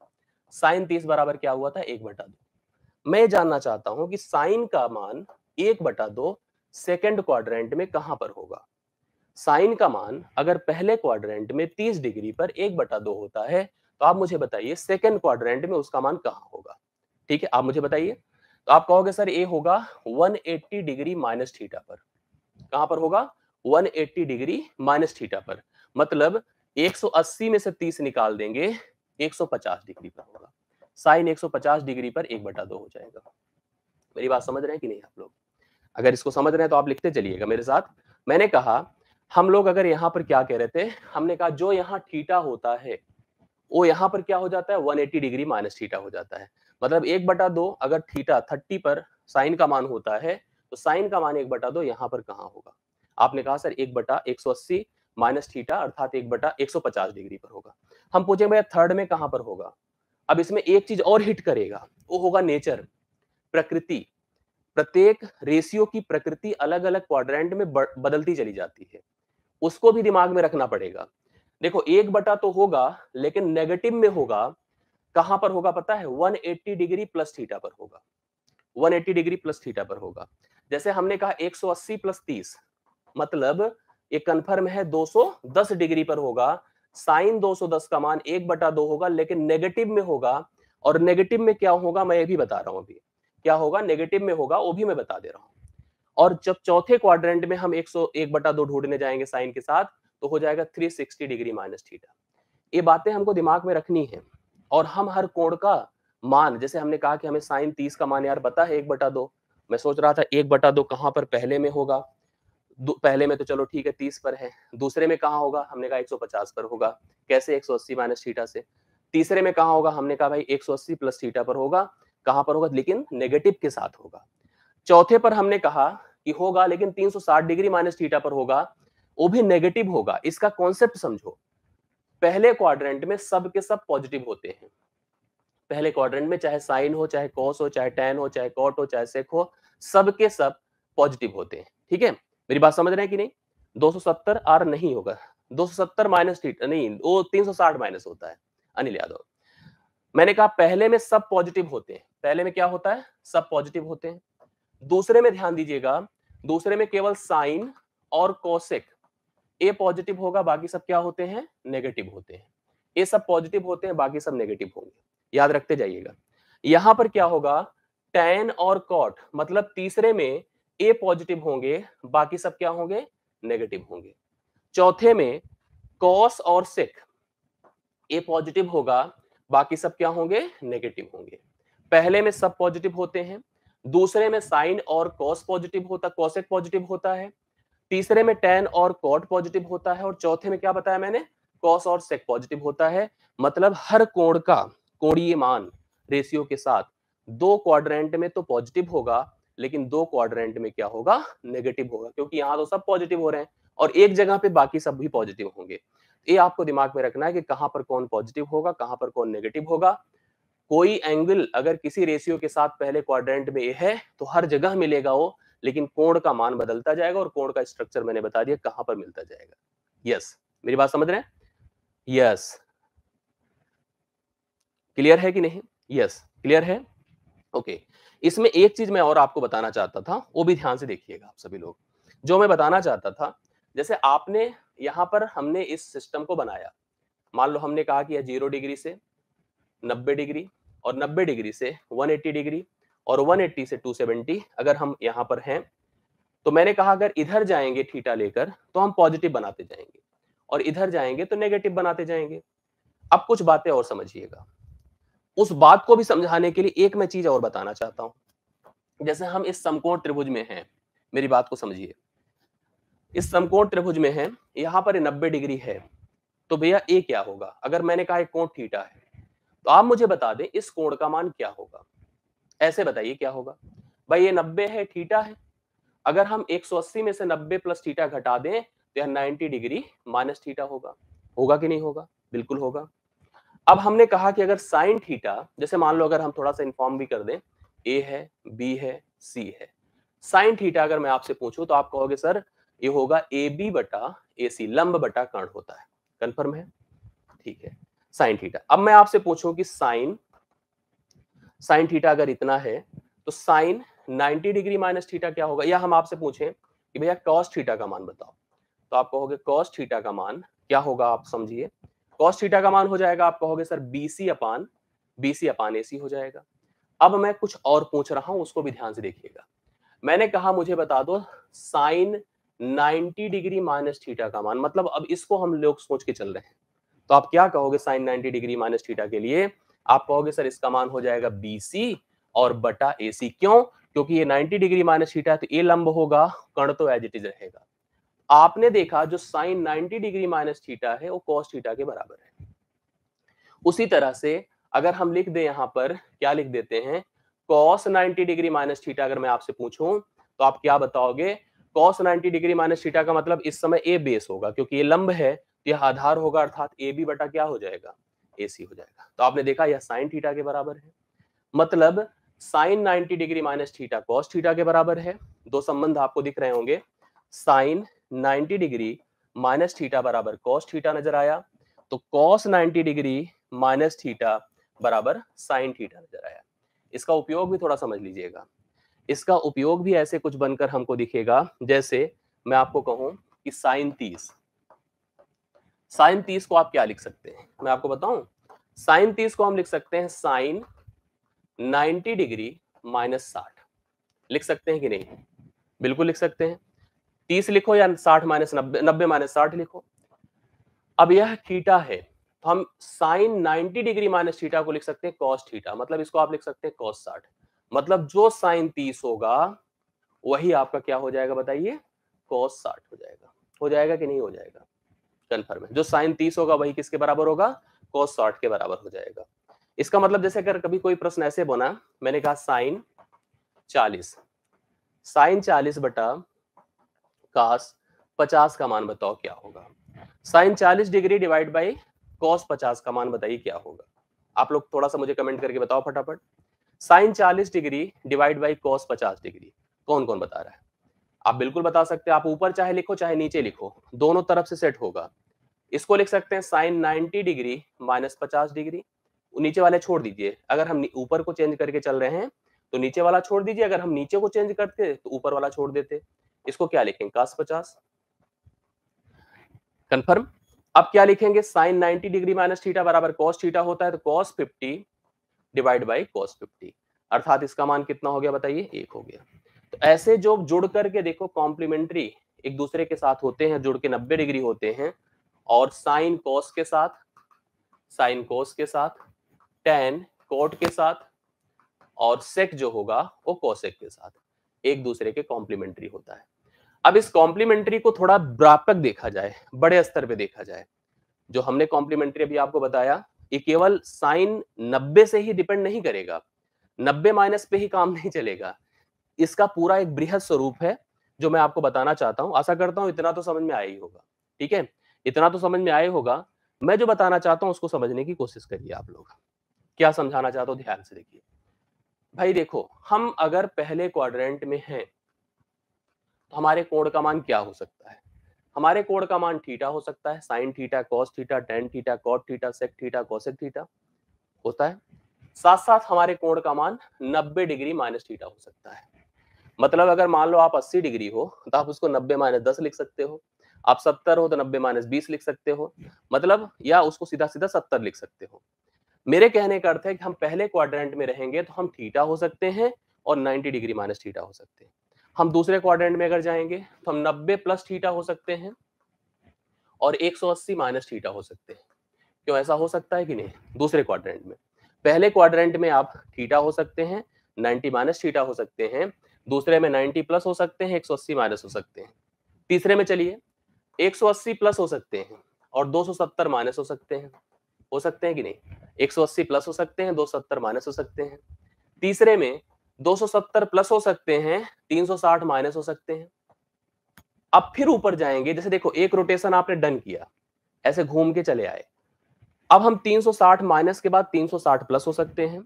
साइन तीस बराबर क्या हुआ था एक बटा दो मैं जानना चाहता हूं कि साइन का मान एक बटा दो सेकेंड क्वाड्रेंट में कहां पर होगा साइन का मान अगर पहले क्वाड्रेंट में 30 डिग्री पर एक बटा दो होता है तो आप मुझे बताइए सेकेंड क्वार में उसका मान कहाँ होगा ठीक है आप मुझे बताइए तो आप कहोगे सर ए होगा 180 डिग्री माइनस थीटा पर कहां पर होगा 180 डिग्री माइनस थीटा पर मतलब 180 में से 30 निकाल देंगे 150 डिग्री पर होगा साइन 150 डिग्री पर एक बटा दो हो जाएगा मेरी बात समझ रहे हैं कि नहीं आप लोग अगर इसको समझ रहे हैं तो आप लिखते चलिएगा मेरे साथ मैंने कहा हम लोग अगर यहां पर क्या कह रहे थे हमने कहा जो यहाँ ठीटा होता है वो यहाँ पर क्या हो जाता है 180 डिग्री माइनस थीटा हो जाता है मतलब एक बटा दो अगर थीटा थर्टी पर साइन का मान होता है तो साइन का मान एक बटा दो यहाँ पर कहाँ होगा आपने कहा सर एक बटा एक सौ अस्सी माइनस थीटा अर्थात एक बटा एक सौ पचास डिग्री पर होगा हम पूछें भैया थर्ड में कहाँ पर होगा अब इसमें एक चीज और हिट करेगा वो होगा नेचर प्रकृति प्रत्येक रेशियो की प्रकृति अलग अलग क्वाड्रेंट में बदलती चली जाती है उसको भी दिमाग में रखना पड़ेगा देखो एक बटा तो होगा लेकिन नेगेटिव में होगा कहां पर होगा पता है 180 डिग्री प्लस थीटा पर होगा 180 डिग्री प्लस थीटा पर होगा जैसे हमने कहा 180 प्लस 30 मतलब ये कंफर्म है 210 डिग्री पर होगा साइन 210 का मान एक बटा दो होगा लेकिन नेगेटिव में होगा और नेगेटिव में क्या होगा मैं ये भी बता रहा हूं अभी क्या होगा नेगेटिव में होगा वो भी मैं बता दे रहा हूं और जब चौथे क्वाड्रेंट में हम एक सौ एक बटा दो ढूंढने जाएंगे साइन के साथ तो हो जाएगा 360 डिग्री माइनस थीटा ये बातें हमको दिमाग में रखनी है और हम हर कोण का मान जैसे हमने कहा कि हमें साइन तीस का मान यार बता है एक बटा दो मैं सोच रहा था एक बटा दो कहाँ पर पहले में होगा पहले में तो चलो ठीक है तीस पर है दूसरे में कहाँ होगा हमने कहा एक सौ पचास पर होगा कैसे एक सौ अस्सी माइनस थीटा से तीसरे में कहा होगा हमने कहा भाई 180 प्लस थीटा पर होगा कहाँ पर होगा लेकिन नेगेटिव के साथ होगा चौथे पर हमने कहा कि होगा लेकिन 360 डिग्री माइनस थीटा पर होगा वो भी नेगेटिव होगा इसका कॉन्सेप्ट समझो पहले क्वाड्रेंट में सब के सब पॉजिटिव होते हैं पहले क्वाड्रेंट में चाहे साइन हो चाहे कॉस हो चाहे टेन हो चाहे कॉट हो चाहे सेक हो सब के सब पॉजिटिव होते हैं ठीक है मेरी बात समझ रहे हैं कि नहीं 270 आर नहीं होगा 270 माइनस थीटा नहीं वो 360 माइनस होता है अनिल यादव मैंने कहा पहले में सब पॉजिटिव होते हैं पहले में क्या होता है सब पॉजिटिव होते हैं दूसरे में ध्यान दीजिएगा दूसरे में केवल साइन और कौशिक ए पॉजिटिव होगा बाकी सब क्या होते हैं नेगेटिव होते हैं ए सब पॉजिटिव होते हैं बाकी सब नेगेटिव होंगे याद रखते जाइएगा यहां पर क्या होगा टैन और कॉट मतलब तीसरे में ए पॉजिटिव होंगे बाकी सब क्या होंगे नेगेटिव होंगे चौथे में कॉस और सिक ए पॉजिटिव होगा बाकी सब क्या होंगे नेगेटिव होंगे पहले में सब पॉजिटिव होते हैं दूसरे में साइन और कॉस पॉजिटिव होता कॉसेक पॉजिटिव होता है तीसरे में टेन और कॉट पॉजिटिव होता है और चौथे में क्या बताया मैंने कॉस और सेक पॉजिटिव होता है मतलब हर कोण का कोणीय मान रेशियो के साथ दो क्वाड्रेंट में तो पॉजिटिव होगा लेकिन दो क्वाड्रेंट में क्या होगा नेगेटिव होगा क्योंकि यहाँ तो सब पॉजिटिव हो रहे हैं और एक जगह पे बाकी सब भी पॉजिटिव होंगे ये आपको दिमाग में रखना है कि कहाँ पर कौन पॉजिटिव होगा कहाँ पर कौन नेगेटिव होगा कोई एंगल अगर किसी रेशियो के साथ पहले क्वाड्रेंट में है तो हर जगह मिलेगा वो लेकिन कोण का मान बदलता जाएगा और कोण का स्ट्रक्चर मैंने बता दिया कहां पर मिलता जाएगा यस yes. मेरी बात समझ रहे हैं यस yes. क्लियर है कि नहीं यस yes. क्लियर है ओके okay. इसमें एक चीज मैं और आपको बताना चाहता था वो भी ध्यान से देखिएगा आप सभी लोग जो मैं बताना चाहता था जैसे आपने यहां पर हमने इस सिस्टम को बनाया मान लो हमने कहा कि यह जीरो डिग्री से नब्बे डिग्री और नब्बे डिग्री से 180 डिग्री और 180 से 270 अगर हम यहाँ पर हैं तो मैंने कहा अगर इधर जाएंगे थीटा लेकर तो हम पॉजिटिव बनाते जाएंगे और इधर जाएंगे तो नेगेटिव बनाते जाएंगे अब कुछ बातें और समझिएगा उस बात को भी समझाने के लिए एक मैं चीज और बताना चाहता हूं जैसे हम इस समकोण त्रिभुज में हैं मेरी बात को समझिए इस समकोण त्रिभुज में है यहां पर नब्बे डिग्री है तो भैया ए क्या होगा अगर मैंने कहा कोण थीटा है तो आप मुझे बता दें इस कोण का मान क्या होगा ऐसे बताइए क्या होगा भाई ये नब्बे है ठीटा है अगर हम 180 में से 90 प्लस ठीटा घटा दें तो यह 90 डिग्री माइनस ठीटा होगा होगा कि नहीं होगा बिल्कुल होगा अब हमने कहा कि अगर साइन ठीटा जैसे मान लो अगर हम थोड़ा सा इन्फॉर्म भी कर दें ए है बी है सी है साइन ठीटा अगर मैं आपसे पूछूं तो आप कहोगे सर ये होगा ए बी बटा ए सी लंब बटा कर्ण होता है कंफर्म है ठीक है साइन ठीटा अब मैं आपसे पूछूं कि साइन साइन थीटा अगर इतना है तो साइन 90 डिग्री माइनस थीटा क्या होगा या हम आपसे पूछें कि भैया कॉस थीटा का मान बताओ तो आप कहोगे कॉस थीटा का मान क्या होगा आप समझिए कॉस थीटा का मान हो जाएगा आप कहोगे sir BC upon BC upon AC हो जाएगा अब मैं कुछ और पूछ रहा हूं उसको भी ध्यान से देखिएगा मैंने कहा मुझे बता दो साइन 90 डिग्री माइनस थीटा का मान मतलब अब इसको हम लोग सोच के चल रहे हैं तो आप क्या कहोगे साइन 90 डिग्री माइनस थीटा के लिए आप कहोगे सर इसका मान हो जाएगा बी और बटा ए क्यों क्योंकि ये 90 डिग्री माइनस थीटा है तो ए लंब होगा कण तो एज इट इज रहेगा आपने देखा जो साइन 90 डिग्री माइनस थीटा है वो कॉस थीटा के बराबर है उसी तरह से अगर हम लिख दें यहां पर क्या लिख देते हैं कॉस 90 डिग्री माइनस थीटा अगर मैं आपसे पूछूं तो आप क्या बताओगे कॉस 90 डिग्री माइनस थीटा का मतलब इस समय ए बेस होगा क्योंकि ये लंब है तो यह आधार होगा अर्थात ए बी बटा क्या हो जाएगा ए हो जाएगा तो आपने देखा यह साइन थीटा के बराबर है मतलब sine 90 degree minus theta cos theta के बराबर है दो संबंध आपको दिख रहे होंगे साइन 90 डिग्री माइनस थीटा बराबर कॉस थीटा नजर आया तो कॉस 90 डिग्री माइनस थीटा बराबर साइन थीटा नजर आया इसका उपयोग भी थोड़ा समझ लीजिएगा इसका उपयोग भी ऐसे कुछ बनकर हमको दिखेगा जैसे मैं आपको कहूं कि साइन तीस साइन तीस को आप क्या लिख सकते हैं मैं आपको बताऊं साइन तीस को हम लिख सकते हैं साइन नाइन्टी डिग्री माइनस साठ लिख सकते हैं कि नहीं बिल्कुल लिख सकते हैं तीस लिखो या साठ माइनस नब्बे नब्बे माइनस साठ लिखो अब यह थीटा है तो हम साइन 90 डिग्री माइनस थीटा को लिख सकते हैं कॉस थीटा मतलब इसको आप लिख सकते हैं कॉस साठ मतलब जो साइन तीस होगा वही आपका क्या हो जाएगा बताइए कॉस साठ हो जाएगा हो जाएगा कि नहीं हो जाएगा कन्फर्म है जो साइन तीस होगा वही किसके बराबर होगा कॉस साठ के बराबर हो जाएगा इसका मतलब जैसे अगर कभी कोई प्रश्न ऐसे बना मैंने कहा साइन चालीस साइन चालीस बटा कास पचास का मान बताओ क्या होगा साइन चालीस डिग्री डिवाइड बाई कॉस पचास का मान बताइए क्या होगा आप लोग थोड़ा सा मुझे कमेंट करके बताओ फटाफट साइन चालीस डिग्री डिवाइड बाई कॉस पचास डिग्री कौन कौन बता रहा है आप बिल्कुल बता सकते हैं आप ऊपर चाहे लिखो चाहे नीचे लिखो दोनों तरफ से सेट होगा इसको लिख सकते हैं साइन 90 डिग्री माइनस पचास डिग्री नीचे वाले छोड़ दीजिए अगर हम ऊपर को चेंज करके चल रहे हैं तो नीचे वाला छोड़ दीजिए अगर हम नीचे को चेंज करते तो ऊपर वाला छोड़ देते इसको क्या लिखेंगे कास पचास कंफर्म अब क्या लिखेंगे साइन 90 डिग्री माइनस थीटा बराबर कॉस थीटा होता है तो कॉस 50 डिवाइड बाई कॉस 50 अर्थात इसका मान कितना हो गया बताइए एक हो गया तो ऐसे जो जुड़ करके देखो कॉम्प्लीमेंट्री एक दूसरे के साथ होते हैं जुड़ के नब्बे डिग्री होते हैं और साइन कोस के साथ साइन कोस के साथ टेन कोट के साथ और सेक जो होगा वो कोसेक के साथ एक दूसरे के कॉम्प्लीमेंट्री होता है अब इस कॉम्प्लीमेंट्री को थोड़ा व्यापक देखा जाए बड़े स्तर पे देखा जाए जो हमने कॉम्प्लीमेंट्री अभी आपको बताया ये केवल साइन नब्बे से ही डिपेंड नहीं करेगा नब्बे माइनस पे ही काम नहीं चलेगा इसका पूरा एक बृहद स्वरूप है जो मैं आपको बताना चाहता हूँ आशा करता हूँ इतना तो समझ में आया ही होगा ठीक है इतना तो समझ में आया होगा मैं जो बताना चाहता हूँ उसको समझने की कोशिश करिए आप लोग क्या समझाना चाहता हूँ ध्यान से देखिए भाई देखो हम अगर पहले क्वाड्रेंट में हैं तो हमारे कोण का मान क्या हो सकता है हमारे कोण का मान थीटा हो सकता है sine theta cos theta tan theta cot theta sec theta cosec theta होता है साथ साथ हमारे कोण का मान 90 डिग्री माइनस थीटा हो सकता है मतलब अगर मान लो आप 80 डिग्री हो तो आप उसको 90 माइनस दस लिख सकते हो आप 70 हो तो 90 माइनस बीस लिख सकते हो मतलब या उसको सीधा सीधा 70 लिख सकते हो मेरे कहने का अर्थ है कि हम पहले क्वाड्रेंट में रहेंगे तो हम थीटा हो सकते हैं और 90 डिग्री माइनस थीटा हो सकते हैं हम दूसरे क्वाड्रेंट में अगर जाएंगे तो हम 90 प्लस थीटा हो सकते हैं और 180 माइनस थीटा हो सकते हैं क्यों ऐसा हो सकता है कि नहीं दूसरे क्वाड्रेंट में पहले क्वाड्रेंट में आप थीटा हो सकते हैं 90 माइनस थीटा हो सकते हैं दूसरे में 90 प्लस हो सकते हैं 180 माइनस हो सकते हैं तीसरे में चलिए 180 प्लस हो सकते हैं और 270 माइनस हो सकते हैं हो सकते हैं कि नहीं 180 प्लस हो सकते हैं 270 माइनस हो सकते हैं तीसरे में 270 प्लस हो सकते हैं 360 माइनस हो सकते हैं अब फिर ऊपर जाएंगे जैसे देखो एक रोटेशन आपने डन किया ऐसे घूम के चले आए अब हम 360 माइनस के बाद 360 प्लस हो सकते हैं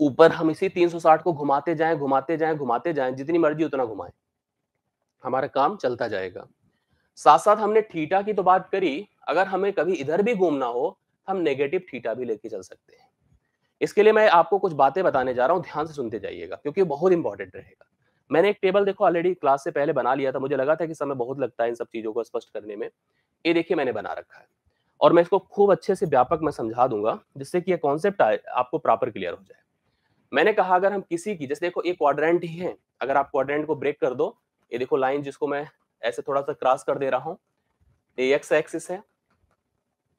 ऊपर हम इसी 360 को घुमाते जाएं घुमाते जाएं घुमाते जाएं जितनी मर्जी उतना घुमाएं हमारा काम चलता जाएगा साथ साथ हमने थीटा की तो बात करी अगर हमें कभी इधर भी घूमना हो तो हम नेगेटिव थीटा भी लेके चल सकते हैं इसके लिए मैं आपको कुछ बातें बताने जा रहा हूँ ध्यान से सुनते जाइएगा क्योंकि बहुत इंपॉर्टेंट रहेगा मैंने एक टेबल देखो ऑलरेडी क्लास से पहले बना लिया था मुझे लगा था कि समय बहुत लगता है इन सब चीज़ों को स्पष्ट करने में ये देखिए मैंने बना रखा है और मैं इसको खूब अच्छे से व्यापक मैं समझा दूंगा जिससे कि यह कॉन्सेप्ट आपको प्रॉपर क्लियर हो जाए मैंने कहा अगर हम किसी की जैसे देखो ये क्वाड्रेंट ही है अगर आप क्वाड्रेंट को ब्रेक कर दो ये देखो लाइन जिसको मैं ऐसे थोड़ा सा क्रॉस कर दे रहा हूँ ये एक्स एक्सिस है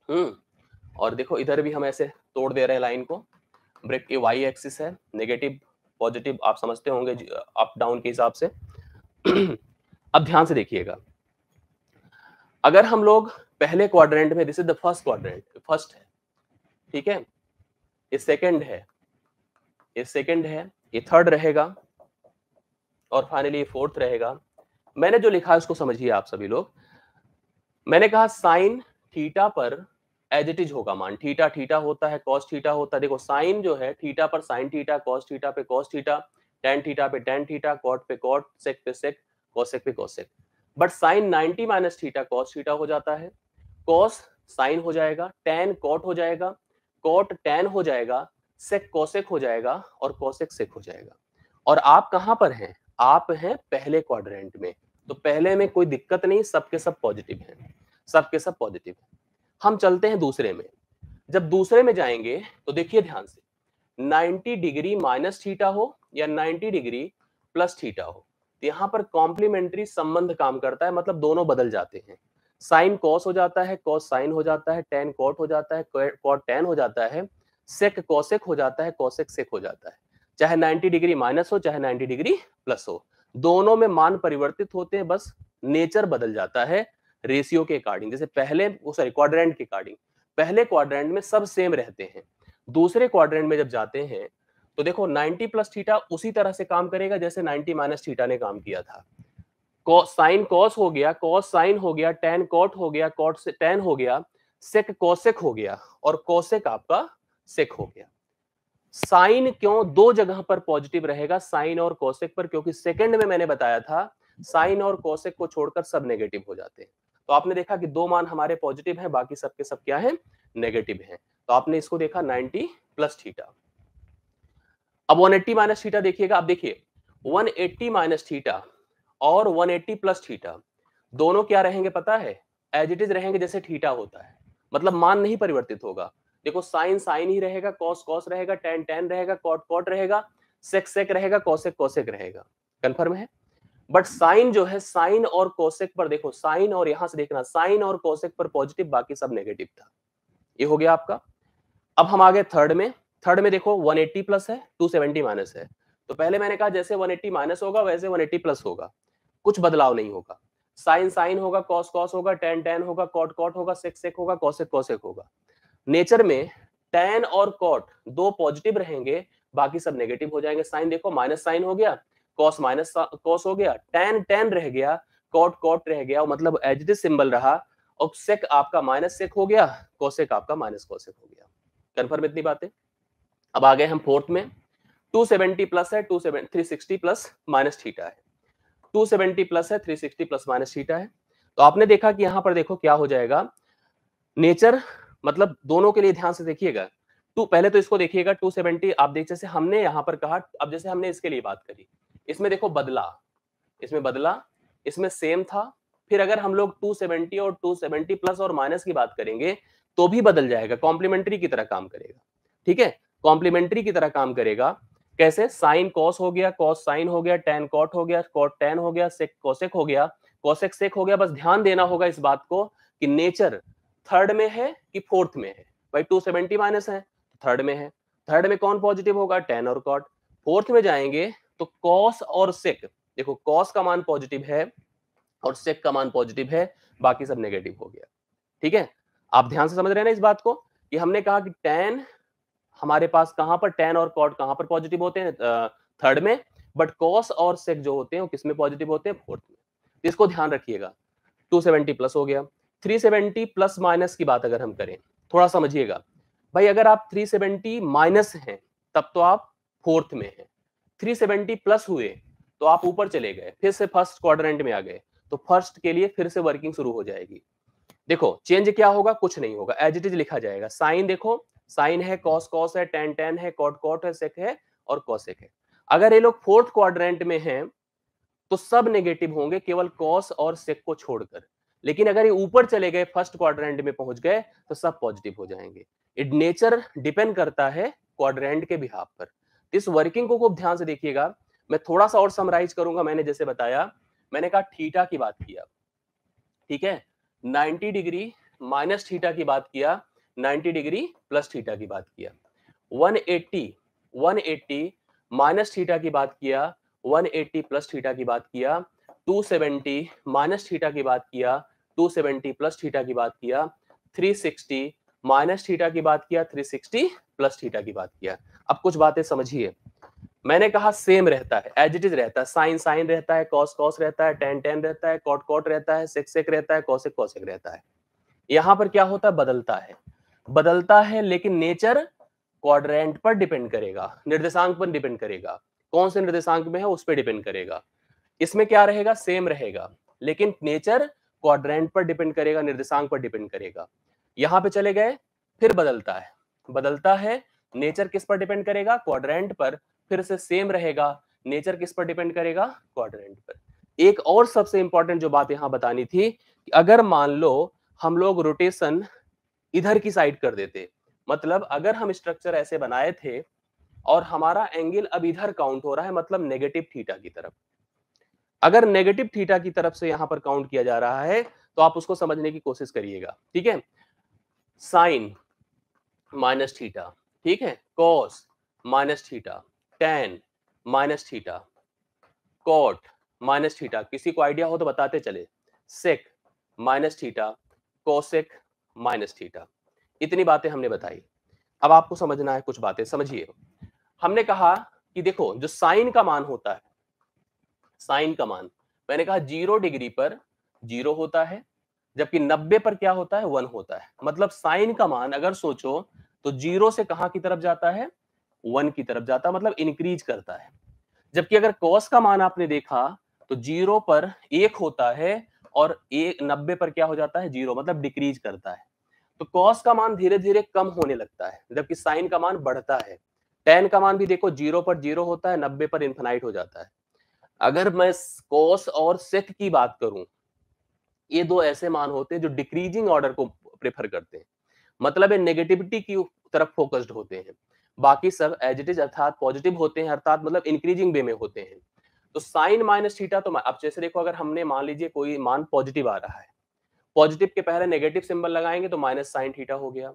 हम्म और देखो इधर भी हम ऐसे तोड़ दे रहे हैं लाइन को ब्रेक ये वाई एक्सिस है नेगेटिव पॉजिटिव आप समझते होंगे अप डाउन के हिसाब से [CLEARS THROAT] अब ध्यान से देखिएगा अगर हम लोग पहले क्वाड्रेंट में this is the first quadrant first है ठीक है ये सेकंड है ये सेकंड है ये थर्ड रहेगा और फाइनली ये फोर्थ रहेगा मैंने जो लिखा है उसको समझिए आप सभी लोग मैंने कहा साइन थीटा पर एज इट इज होगा मान थीटा थीटा होता है कॉस थीटा होता है देखो साइन जो है थीटा पर साइन थीटा कॉस थीटा पे कॉस थीटा टेन थीटा पे टेन थीटा कॉट पे कॉट सेक पे सेक कॉसेक पे cosec but sine ninety minus theta cos theta हो जाता है कॉस साइन हो जाएगा टेन कॉट हो जाएगा कॉट टेन हो जाएगा सेक कोसेक हो जाएगा और कोसेक सेक हो जाएगा और आप कहां पर हैं आप हैं पहले क्वाड्रेंट में तो पहले में कोई दिक्कत नहीं सबके सब पॉजिटिव हैं सबके सब पॉजिटिव हैं हम चलते हैं दूसरे में जब दूसरे में जाएंगे तो देखिए ध्यान से 90 डिग्री माइनस थीटा हो या 90 डिग्री प्लस थीटा हो तो यहां पर कॉम्प्लीमेंट्री संबंध काम करता है मतलब दोनों बदल जाते हैं साइन कॉस हो जाता है कॉस साइन हो जाता है टेन कॉट हो जाता है कॉट टेन हो जाता है सेक कॉसेक हो जाता है कॉसेक सेक हो जाता है चाहे 90 डिग्री माइनस हो चाहे 90 डिग्री प्लस हो दोनों में मान परिवर्तित होते हैं बस नेचर बदल जाता है रेशियो के अकॉर्डिंग जैसे पहले सॉरी क्वाड्रेंट के अकॉर्डिंग पहले क्वाड्रेंट में सब सेम रहते हैं दूसरे क्वाड्रेंट में जब जाते हैं तो देखो 90 प्लस थीटा उसी तरह से काम करेगा जैसे 90 माइनस थीटा ने काम किया था साइन कॉस हो गया कॉस साइन हो गया टेन कॉट हो गया कॉट से टेन हो गया सेक कॉसेक हो गया और कॉसेक आपका सेक हो गया साइन क्यों दो जगह पर पॉजिटिव रहेगा साइन और कौशिक पर क्योंकि सेकंड में मैंने बताया था साइन और कौशिक को छोड़कर सब नेगेटिव हो जाते हैं तो आपने देखा कि दो मान हमारे पॉजिटिव हैं बाकी सबके सब क्या है नेगेटिव हैं तो आपने इसको देखा 90 प्लस थीटा अब 180 एट्टी माइनस थीटा देखिएगा आप देखिए 180 एट्टी माइनस थीटा और 180 एट्टी प्लस थीटा दोनों क्या रहेंगे पता है एज इट इज रहेंगे जैसे थीटा होता है मतलब मान नहीं परिवर्तित होगा देखो साइन साइन ही रहेगा कॉस कॉस रहेगा टेन टेन रहेगा कॉट कॉट रहेगा सेक सेक रहेगा कॉसेक कॉसेक रहेगा कन्फर्म है बट साइन जो है साइन और कोसेक पर देखो साइन और यहां से देखना साइन और कोसेक पर पॉजिटिव बाकी सब नेगेटिव था ये हो गया आपका अब हम आ गए थर्ड में थर्ड में देखो 180 प्लस है 270 माइनस है तो पहले मैंने कहा जैसे 180 माइनस होगा वैसे 180 प्लस होगा कुछ बदलाव नहीं होगा साइन साइन होगा कॉस कॉस होगा टेन टेन होगा कॉट कॉट होगा सेक सेक होगा कॉशेक कॉसेक होगा नेचर में टेन और कॉट दो पॉजिटिव रहेंगे बाकी सब नेगेटिव हो जाएंगे साइन देखो माइनस साइन हो गया कॉस माइनस कॉस हो गया टेन टेन रह गया कॉट कॉट रह गया मतलब एज इट इज सिंबल रहा और सेक आपका माइनस सेक हो गया कॉसेक आपका माइनस कॉसेक हो गया कन्फर्म इतनी बातें अब आ गए हम फोर्थ में 270 प्लस है 270 प्लस माइनस थीटा है 270 प्लस है 360 प्लस माइनस थीटा है तो आपने देखा कि यहां पर देखो क्या हो जाएगा नेचर मतलब दोनों के लिए ध्यान से देखिएगा टू पहले तो इसको देखिएगा टू सेवेंटी आप देख जैसे हमने यहाँ पर कहा अब जैसे हमने इसके लिए बात करी इसमें देखो बदला इसमें बदला इसमें सेम था फिर अगर हम लोग 270 और 270 प्लस और माइनस की बात करेंगे तो भी बदल जाएगा कॉम्प्लीमेंट्री की तरह काम करेगा ठीक है कॉम्प्लीमेंट्री की तरह काम करेगा कैसे साइन कॉस हो गया कॉस साइन हो गया टेन कॉट हो गया कॉट टेन हो गया सेक कॉसेक हो गया कॉसेक सेक हो गया बस ध्यान देना होगा इस बात को कि नेचर थर्ड में है कि फोर्थ में है भाई टू सेवेंटी माइनस है थर्ड तो में है थर्ड में कौन पॉजिटिव होगा टेन और कॉट फोर्थ में जाएंगे तो कॉस और सेक देखो कॉस का मान पॉजिटिव है और सेक का मान पॉजिटिव है बाकी सब नेगेटिव हो गया ठीक है आप ध्यान से समझ रहे हैं ना इस बात को कि हमने कहा कि टेन हमारे पास कहां पर टेन और कॉट कहां पर पॉजिटिव होते हैं थर्ड में बट कॉस और सेक जो होते हैं वो किसमें पॉजिटिव होते हैं फोर्थ में तो इसको ध्यान रखिएगा टू सेवेंटी प्लस हो गया 370 प्लस माइनस की बात अगर हम करें थोड़ा समझिएगा भाई अगर आप 370 माइनस हैं तब तो आप फोर्थ में हैं 370 प्लस हुए तो आप ऊपर चले गए फिर से फर्स्ट क्वाड्रेंट में आ गए तो फर्स्ट के लिए फिर से वर्किंग शुरू हो जाएगी देखो चेंज क्या होगा कुछ नहीं होगा एज इट इज लिखा जाएगा साइन देखो साइन है कॉस कॉस है टेन टेन है कॉट कॉट है सेक है और कॉसेक है अगर ये लोग फोर्थ क्वाड्रेंट में हैं तो सब नेगेटिव होंगे केवल कॉस और सेक को छोड़कर लेकिन अगर ये ऊपर चले गए फर्स्ट क्वाड्रेंट में पहुंच गए तो सब पॉजिटिव हो जाएंगे इट नेचर डिपेंड करता है क्वाड्रेंट के बिहाफ पर तो इस वर्किंग को खूब ध्यान से देखिएगा मैं थोड़ा सा और समराइज करूंगा मैंने जैसे बताया मैंने कहा थीटा की बात किया ठीक है 90 डिग्री माइनस थीटा की बात किया 90 डिग्री प्लस थीटा की बात किया 180 180 माइनस थीटा की बात किया 180 प्लस थीटा की बात किया 270 माइनस थीटा की बात किया 270 प्लस थीटा की बात किया 360 माइनस थीटा की बात किया 360 प्लस थीटा की बात किया अब कुछ बातें समझिए मैंने कहा सेम रहता है एज इट इज रहता है साइन साइन रहता है कॉस कॉस रहता है टेन टेन रहता है कॉट कॉट रहता है सेक सेक रहता है कॉसेक कॉसेक रहता है यहां पर क्या होता है बदलता है बदलता है लेकिन नेचर क्वाड्रेंट पर डिपेंड करेगा निर्देशांक पर डिपेंड करेगा कौन से निर्देशांक में है उस पर डिपेंड करेगा इसमें क्या रहेगा सेम रहेगा लेकिन नेचर क्वाड्रेंट पर डिपेंड करेगा निर्देशांक पर डिपेंड करेगा यहाँ पे चले गए फिर बदलता है बदलता है नेचर किस पर डिपेंड करेगा क्वाड्रेंट पर फिर से सेम रहेगा नेचर किस पर डिपेंड करेगा क्वाड्रेंट पर एक और सबसे इंपॉर्टेंट जो बात यहाँ बतानी थी कि अगर मान लो हम लोग रोटेशन इधर की साइड कर देते मतलब अगर हम स्ट्रक्चर ऐसे बनाए थे और हमारा एंगल अब इधर काउंट हो रहा है मतलब नेगेटिव थीटा की तरफ अगर नेगेटिव थीटा की तरफ से यहां पर काउंट किया जा रहा है तो आप उसको समझने की कोशिश करिएगा ठीक है साइन माइनस थीटा ठीक है cos minus theta tan minus theta cot minus theta किसी को आइडिया हो तो बताते चले sec minus theta cosec minus theta इतनी बातें हमने बताई अब आपको समझना है कुछ बातें समझिए हमने कहा कि देखो जो साइन का मान होता है साइन का मान मैंने कहा जीरो डिग्री पर जीरो होता है जबकि नब्बे पर क्या होता है वन होता है मतलब साइन का मान अगर सोचो तो जीरो से कहा की तरफ जाता है वन की तरफ जाता है मतलब इंक्रीज करता है जबकि अगर कॉस का मान आपने देखा तो जीरो पर एक होता है और एक नब्बे पर क्या हो जाता है जीरो मतलब डिक्रीज करता है तो कॉस का मान धीरे धीरे कम होने लगता है जबकि साइन का मान बढ़ता है टेन का मान भी देखो जीरो पर जीरो होता है नब्बे पर इन्फेनाइट हो जाता है अगर मैं कोस और सेक की बात करूं ये दो ऐसे मान होते हैं जो डिक्रीजिंग ऑर्डर को प्रेफर करते हैं मतलब है नेगेटिविटी की तरफ फोकस्ड होते हैं बाकी सब एज इट इज अर्थात पॉजिटिव होते हैं अर्थात मतलब इंक्रीजिंग वे में होते हैं तो साइन माइनस थीटा तो अब जैसे देखो अगर हमने मान लीजिए कोई मान पॉजिटिव आ रहा है पॉजिटिव के पहले नेगेटिव सिंबल लगाएंगे तो माइनस साइन थीटा हो गया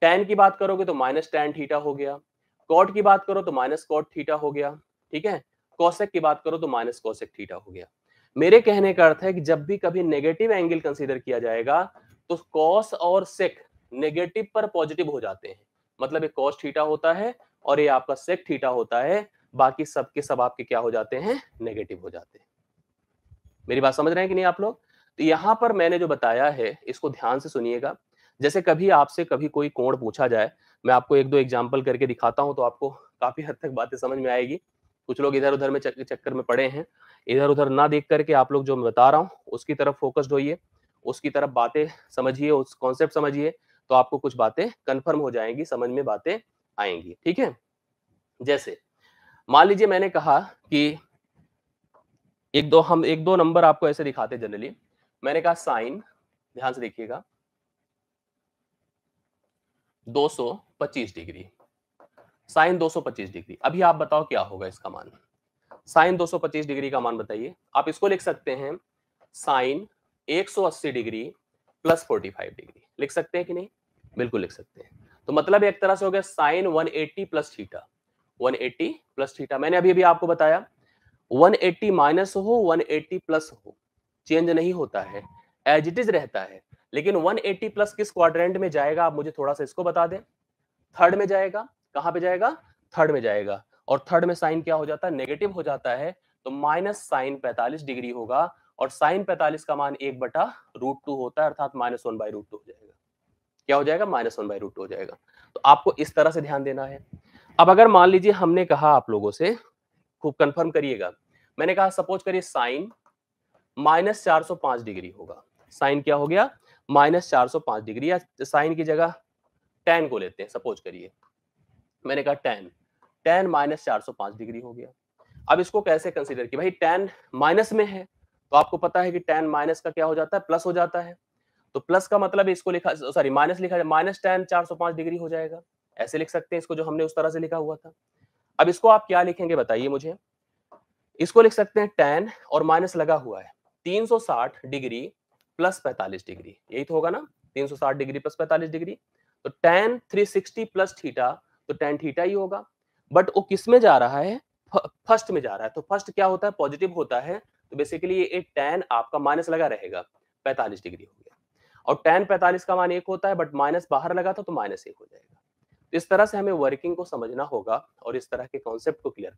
टेन की बात करोगे तो माइनस टेन थीटा हो गया कॉट की बात करो तो माइनस कॉट थीटा हो गया ठीक है कॉसेक की बात करो तो माइनस कॉसेक थीटा हो गया मेरे कहने का अर्थ है कि जब भी कभी नेगेटिव एंगल कंसीडर किया जाएगा तो कॉस और सेक नेगेटिव पर पॉजिटिव हो जाते हैं मतलब ये कॉस थीटा होता है और ये आपका सेक थीटा होता है बाकी सब के सब आपके क्या हो जाते हैं नेगेटिव हो जाते हैं मेरी बात समझ रहे हैं कि नहीं आप लोग तो यहाँ पर मैंने जो बताया है इसको ध्यान से सुनिएगा जैसे कभी आपसे कभी कोई कोण पूछा जाए मैं आपको एक दो एग्जाम्पल करके दिखाता हूँ तो आपको काफी हद तक बातें समझ में आएगी कुछ लोग इधर उधर में चक्कर में पड़े हैं इधर उधर ना देख करके आप लोग जो मैं बता रहा हूँ उसकी तरफ फोकस्ड होइए उसकी तरफ बातें समझिए उस कॉन्सेप्ट समझिए तो आपको कुछ बातें कन्फर्म हो जाएंगी समझ में बातें आएंगी ठीक है जैसे मान लीजिए मैंने कहा कि एक दो हम एक दो नंबर आपको ऐसे दिखाते जनरली मैंने कहा साइन ध्यान से देखिएगा 225 डिग्री साइन 225 डिग्री अभी आप बताओ क्या होगा इसका मान साइन 225 डिग्री का मान बताइए आप इसको लिख सकते हैं साइन 180 डिग्री प्लस 45 डिग्री लिख सकते हैं कि नहीं बिल्कुल लिख सकते हैं तो मतलब एक तरह से हो गया sine 180 plus theta 180 plus theta मैंने अभी अभी आपको बताया 180 माइनस हो 180 प्लस हो चेंज नहीं होता है एज इट इज रहता है लेकिन 180 प्लस किस क्वाड्रेंट में जाएगा आप मुझे थोड़ा सा इसको बता दें थर्ड में जाएगा कहां पे जाएगा थर्ड में जाएगा और थर्ड में साइन क्या हो जाता है नेगेटिव हो जाता है तो माइनस साइन पैंतालीस डिग्री होगा और साइन पैंतालीस का मान एक बटा रूट टू होता है अर्थात minus one by root two हो जाएगा क्या हो जाएगा minus one by root two हो जाएगा तो आपको इस तरह से ध्यान देना है अब अगर मान लीजिए हमने कहा आप लोगों से खूब कंफर्म करिएगा मैंने कहा सपोज करिए साइन माइनस चार सौ पांच डिग्री होगा साइन क्या हो गया माइनस चार सौ पांच डिग्री या साइन की जगह टेन को लेते हैं सपोज करिए मैंने कहा टेन टेन माइनस चार सौ पांच डिग्री हो गया अब इसको कैसे कंसिडर की भाई टेन माइनस में है तो आपको पता है कि टेन माइनस का क्या हो जाता है प्लस हो जाता है तो प्लस का मतलब इसको लिखा सॉरी माइनस लिखा जाए माइनस टेन चार सौ पांच डिग्री हो जाएगा ऐसे लिख सकते हैं इसको जो हमने उस तरह से लिखा हुआ था अब इसको आप क्या लिखेंगे बताइए मुझे इसको लिख सकते हैं टेन और माइनस लगा हुआ है तीन सौ साठ डिग्री प्लस पैंतालीस डिग्री यही तो होगा ना तीन सौ साठ डिग्री प्लस पैंतालीस डिग्री तो tan three sixty plus theta तो टेन थीटा ही होगा बट वो किस में जा रहा है फर्स्ट में जा रहा है तो फर्स्ट क्या होता है पॉजिटिव होता है तो बेसिकली ये टेन आपका माइनस लगा रहेगा पैंतालीस डिग्री हो गया और टेन पैंतालीस का मान एक होता है बट माइनस बाहर लगा था तो माइनस एक हो जाएगा तो इस तरह से हमें वर्किंग को समझना होगा और इस तरह के कॉन्सेप्ट को क्लियर